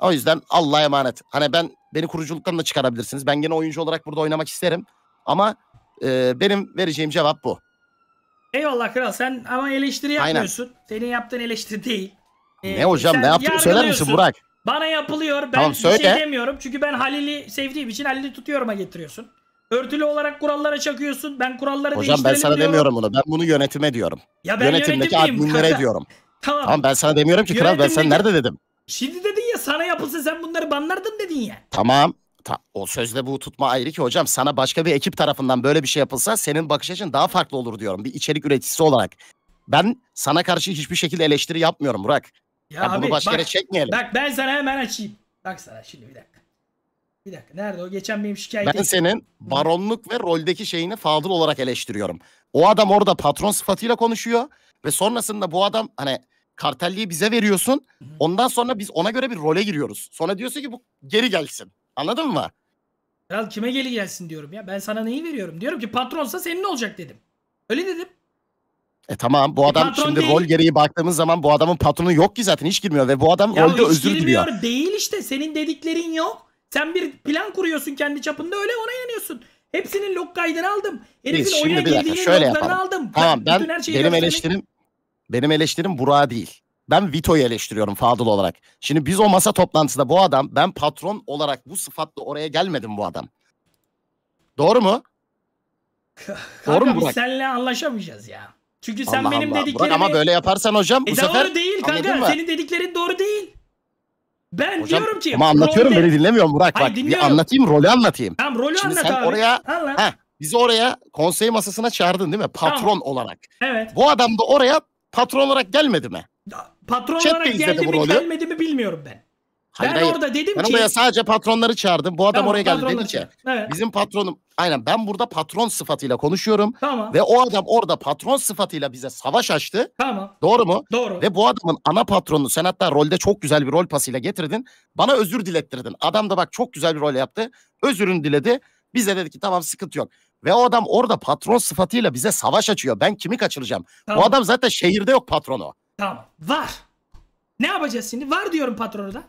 O yüzden Allah'a emanet. Hani ben beni kuruculuktan da çıkarabilirsiniz. Ben gene oyuncu olarak burada oynamak isterim. Ama e, benim vereceğim cevap bu. Eyvallah kral sen ama eleştiri yapmıyorsun. Aynen. Senin yaptığın eleştiri değil. Ee, ne hocam ne yaptığını söyler misin Burak? Bana yapılıyor. Ben tamam, söyle. bir şey demiyorum. Çünkü ben Halil'i sevdiğim için Halil'i tutuyorum'a getiriyorsun. Örtülü olarak kurallara çakıyorsun. Ben kuralları Hocam ben sana diyorum. demiyorum bunu. Ben bunu yönetime diyorum. Ya ben Yönetimdeki adminlere diyorum. Tamam. tamam ben sana demiyorum ki kral ben sen nerede dedim? Şimdi dedin ya sana yapılsa sen bunları banlardın dedin ya. Tamam. Ta o sözle bu tutma ayrı ki hocam sana başka bir ekip tarafından böyle bir şey yapılsa senin bakış açın daha farklı olur diyorum bir içerik üreticisi olarak. Ben sana karşı hiçbir şekilde eleştiri yapmıyorum Burak. ya abi, bunu başka bak, yere çekmeyelim. Bak ben sana hemen açayım. Bak sana şimdi bir dakika. Bir dakika nerede o geçen benim şikayetim. Ben senin baronluk ve roldeki şeyini fadıl olarak eleştiriyorum. O adam orada patron sıfatıyla konuşuyor ve sonrasında bu adam hani Kartelliği bize veriyorsun. Ondan sonra biz ona göre bir role giriyoruz. Sonra diyorsun ki bu geri gelsin. Anladın mı? Kral kime geri gelsin diyorum ya. Ben sana neyi veriyorum? Diyorum ki patronsa senin olacak dedim. Öyle dedim. E tamam bu e adam şimdi değil. rol gereği baktığımız zaman bu adamın patronu yok ki zaten hiç girmiyor ve bu adam ya rolde özür diliyor. değil işte senin dediklerin yok. Sen bir plan kuruyorsun kendi çapında öyle ona yanıyorsun. Hepsinin log kaydını aldım. Herifin oyuna girdiğinin loglarını yapalım. aldım. Tamam ben benim eleştirim benim eleştirim Burak'a değil. Ben Vito'yu eleştiriyorum Fadıl olarak. Şimdi biz o masa toplantısında bu adam ben patron olarak bu sıfatla oraya gelmedim bu adam. Doğru mu? Doğru mu biz Burak? seninle anlaşamayacağız ya. Çünkü sen Allah benim Allah. dediklerimi... ama böyle yaparsan hocam E bu doğru değil kanka. mı? Senin dediklerin doğru değil. Ben Hocam, diyorum ki... Ama anlatıyorum rolde- beni dinlemiyorsun Burak Hayır, bak. Bir anlatayım rolü anlatayım. Tamam rolü Şimdi anlat sen abi. oraya- Allah. Heh, bizi oraya konsey masasına çağırdın değil mi? Patron olarak. Evet. Bu adam da oraya patron olarak gelmedi mi? Patron Chat olarak geldi mi rolü. gelmedi mi bilmiyorum ben. Hayır, ben hayır. orada dedim ben ki... Ben oraya sadece patronları çağırdım. Bu adam tamam, oraya geldi dedi ki evet. bizim patronum... Aynen ben burada patron sıfatıyla konuşuyorum. Tamam. Ve o adam orada patron sıfatıyla bize savaş açtı. Tamam. Doğru mu? Doğru. Ve bu adamın ana patronu sen hatta rolde çok güzel bir rol pasıyla getirdin. Bana özür dilettirdin. Adam da bak çok güzel bir rol yaptı. Özürünü diledi. Bize dedi ki tamam sıkıntı yok. Ve o adam orada patron sıfatıyla bize savaş açıyor. Ben kimi kaçıracağım? Tamam. Bu adam zaten şehirde yok patronu. Tamam. Var. Ne yapacağız şimdi? Var diyorum patronu da.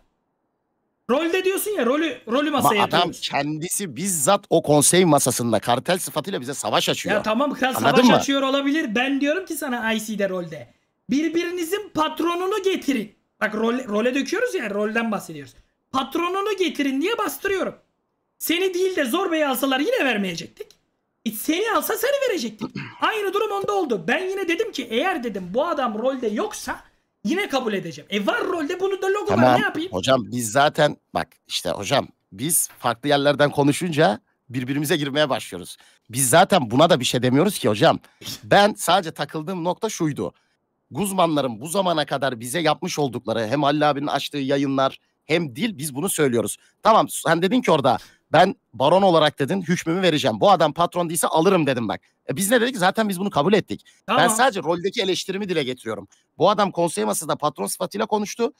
Rolde diyorsun ya rolü rolü masaya Ama adam kendisi bizzat o konsey masasında kartel sıfatıyla bize savaş açıyor. Ya tamam kral Anladın savaş mı? açıyor olabilir. Ben diyorum ki sana IC'de rolde. Birbirinizin patronunu getirin. Bak role, role döküyoruz ya rolden bahsediyoruz. Patronunu getirin diye bastırıyorum. Seni değil de zor bey alsalar yine vermeyecektik seni alsa seni verecektim. Aynı durum onda oldu. Ben yine dedim ki eğer dedim bu adam rolde yoksa yine kabul edeceğim. E var rolde bunu da logo tamam. var ne yapayım? Hocam biz zaten bak işte hocam biz farklı yerlerden konuşunca birbirimize girmeye başlıyoruz. Biz zaten buna da bir şey demiyoruz ki hocam. Ben sadece takıldığım nokta şuydu. Guzmanların bu zamana kadar bize yapmış oldukları hem Halil abinin açtığı yayınlar hem dil biz bunu söylüyoruz. Tamam sen dedin ki orada ben baron olarak dedin hükmümü vereceğim. Bu adam patron değilse alırım dedim bak. E biz ne dedik? Zaten biz bunu kabul ettik. Tamam. Ben sadece roldeki eleştirimi dile getiriyorum. Bu adam konsey masasında patron sıfatıyla konuştu.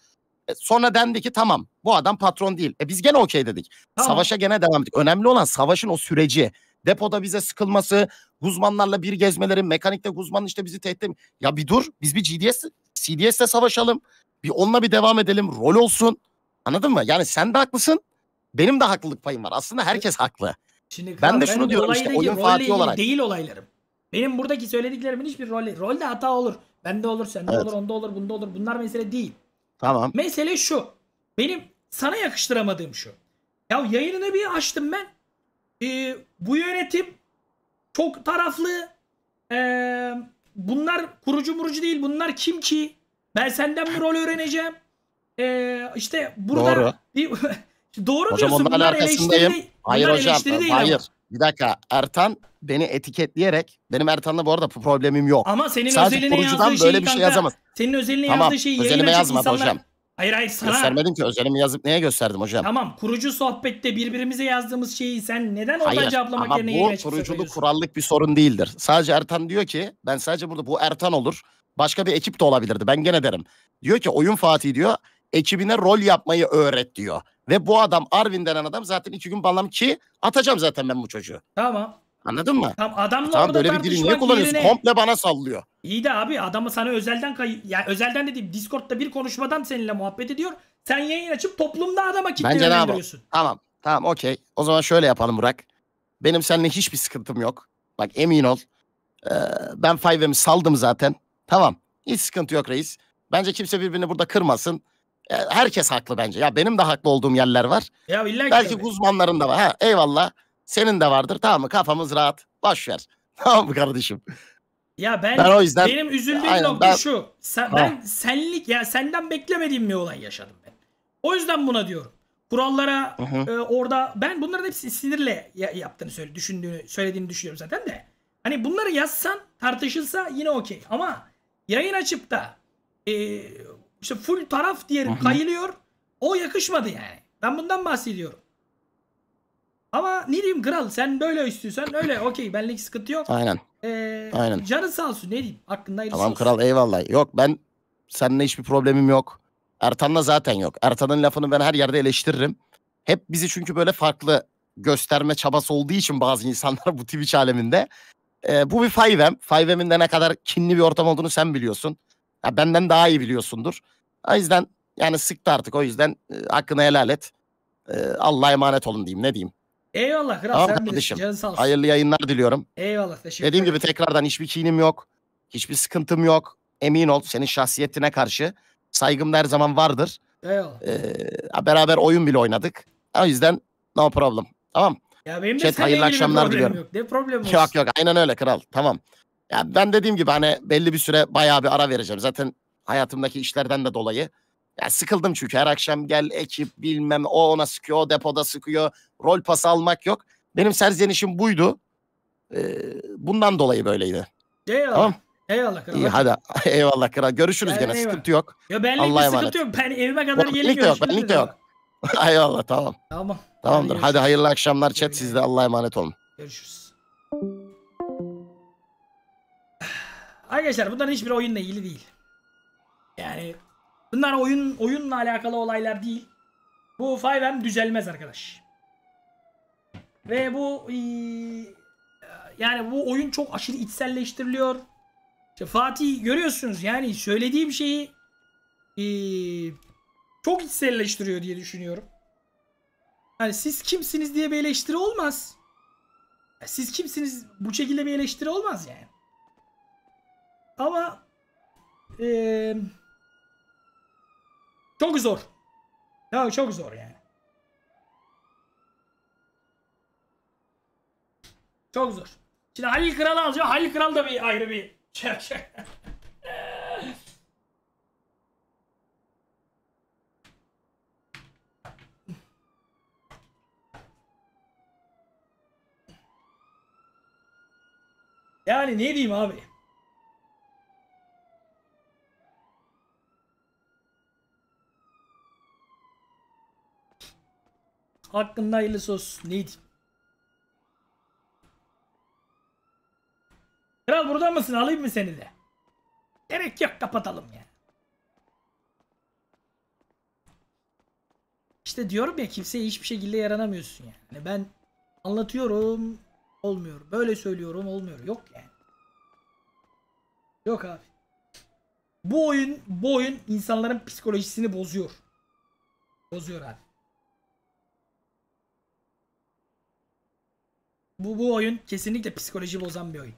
E sonra dendi ki tamam bu adam patron değil. E biz gene okey dedik. Tamam. Savaşa gene devam ettik. Önemli olan savaşın o süreci. Depoda bize sıkılması, uzmanlarla bir gezmeleri, mekanikte Guzman işte bizi tehdit Ya bir dur biz bir GDS, CDS'le savaşalım. Bir onunla bir devam edelim. Rol olsun. Anladın mı? Yani sen de haklısın. Benim de haklılık payım var. Aslında herkes haklı. Şimdi ben de şunu ben diyorum işte oyun Fatih olarak. Değil olaylarım. Benim buradaki söylediklerimin hiçbir rolü. Rolde hata olur. Bende olur, sende evet. olur, onda olur, bunda olur. Bunlar mesele değil. Tamam. Mesele şu. Benim sana yakıştıramadığım şu. Ya yayınını bir açtım ben. Ee, bu yönetim çok taraflı. Ee, bunlar kurucu murucu değil. Bunlar kim ki? Ben senden bu rol öğreneceğim. Ee, işte burada Doğru. bir Doğru hocam diyorsun. Bunlar eleştiri, hayır bunlar hocam, eleştiri hayır. Ama. Bir dakika Ertan beni etiketleyerek benim Ertan'la bu arada problemim yok. Ama senin Sadece özeline yazdığı böyle bir şey kanka, yazamaz. Senin özeline tamam, yazdığı şeyi özelime yazmadı insanlar... hocam. Hayır hayır sana. Göstermedim ki özelimi yazıp neye gösterdim hocam? Tamam kurucu sohbette birbirimize yazdığımız şeyi sen neden orada hayır, cevaplamak yerine yayına Hayır bu kuruculuk kurallık bir sorun değildir. Sadece Ertan diyor ki ben sadece burada bu Ertan olur. Başka bir ekip de olabilirdi ben gene derim. Diyor ki oyun Fatih diyor ekibine rol yapmayı öğret diyor. Ve bu adam Arvin denen adam zaten iki gün banlam ki atacağım zaten ben bu çocuğu. Tamam. Anladın mı? Tam adamla tamam, orada böyle bir dilini kullanıyorsun? Yerine... Komple bana sallıyor. İyi de abi adamı sana özelden kay yani özelden dediğim Discord'da bir konuşmadan seninle muhabbet ediyor. Sen yayın açıp toplumda adama kitlelendiriyorsun. Tamam. Tamam okey. O zaman şöyle yapalım Burak. Benim seninle hiçbir sıkıntım yok. Bak emin ol. Ee, ben Five'imi saldım zaten. Tamam. Hiç sıkıntı yok reis. Bence kimse birbirini burada kırmasın. E, herkes haklı bence. Ya benim de haklı olduğum yerler var. Ya illa Belki tabii. uzmanların da var. Ha, eyvallah. Senin de vardır. Tamam mı? Kafamız rahat. Boş ver. Tamam mı kardeşim? Ya ben, ben o yüzden benim üzüldüğüm aynen, nokta ben, şu. Sen, ben senlik ya senden beklemediğim bir olay yaşadım ben. O yüzden buna diyorum. Kurallara E, orada ben bunların hepsi sinirle yaptığını söyle, düşündüğünü söylediğini düşünüyorum zaten de. Hani bunları yazsan tartışılsa yine okey ama yayın açıp da e, işte full taraf diyelim kayılıyor. O yakışmadı yani. Ben bundan bahsediyorum. Ama ne diyeyim kral sen böyle istiyorsan öyle okey benlik sıkıntı yok. Aynen. Ee, Aynen. Canı sağ olsun ne diyeyim aklında Tamam olsun. kral eyvallah. Yok ben seninle hiçbir problemim yok. Ertan'la zaten yok. Ertan'ın lafını ben her yerde eleştiririm. Hep bizi çünkü böyle farklı gösterme çabası olduğu için bazı insanlar bu Twitch aleminde. Ee, bu bir 5M. 5M'in de ne kadar kinli bir ortam olduğunu sen biliyorsun. Ya benden daha iyi biliyorsundur. O yüzden yani sıktı artık. O yüzden e, hakkını helal et. E, Allah'a emanet olun diyeyim. Ne diyeyim? Eyvallah kral. Tamam sen kardeşim. Bilirsin, Hayırlı yayınlar diliyorum. Eyvallah. Teşekkür Dediğim gibi tekrardan hiçbir kinim yok. Hiçbir sıkıntım yok. Emin ol senin şahsiyetine karşı saygım da her zaman vardır. Eyvallah. Ee, beraber oyun bile oynadık. O yüzden no problem. Tamam. Ya benim de hayırlı akşamlar diliyorum. Yok. Ne problem olsun. Yok yok aynen öyle kral. Tamam. Ya ben dediğim gibi hani belli bir süre bayağı bir ara vereceğim. Zaten Hayatımdaki işlerden de dolayı. Ya sıkıldım çünkü her akşam gel ekip bilmem o ona sıkıyor o depoda sıkıyor. Rol pası almak yok. Benim serzenişim buydu. Ee, bundan dolayı böyleydi. Eyvallah. Tamam. Eyvallah kral. İyi hadi eyvallah kral. Görüşürüz yani gene eyvallah. sıkıntı yok. Ya benlik Allah'a bir sıkıntı yok. Ben evime kadar gelin görüşürüz. Benlik de yok. eyvallah tamam. Tamam. Tamamdır. Hadi, hadi hayırlı akşamlar chat. Siz de Allah'a emanet olun. Görüşürüz. Arkadaşlar bunların hiçbiri oyunla ilgili değil. Yani bunlar oyun oyunla alakalı olaylar değil. Bu Five m düzelmez arkadaş. Ve bu e, yani bu oyun çok aşırı içselleştiriliyor. İşte Fatih görüyorsunuz yani söylediğim şeyi e, çok içselleştiriyor diye düşünüyorum. Yani siz kimsiniz diye bir eleştiri olmaz. Siz kimsiniz bu şekilde bir eleştiri olmaz yani. Ama eee çok zor. Ya çok zor yani. Çok zor. Şimdi Halil Kral'ı alacağım. Halil Kral da bir ayrı bir şey. yani ne diyeyim abi? Hakkında hayırlısı olsun. Neydi? Kral burada mısın? Alayım mı seni de? Gerek yok kapatalım Yani. İşte diyorum ya kimseye hiçbir şekilde yaranamıyorsun yani hani ben anlatıyorum olmuyor. Böyle söylüyorum olmuyor. Yok yani. Yok abi. Bu oyun bu oyun insanların psikolojisini bozuyor. Bozuyor abi. Bu, bu oyun kesinlikle psikoloji bozan bir oyun.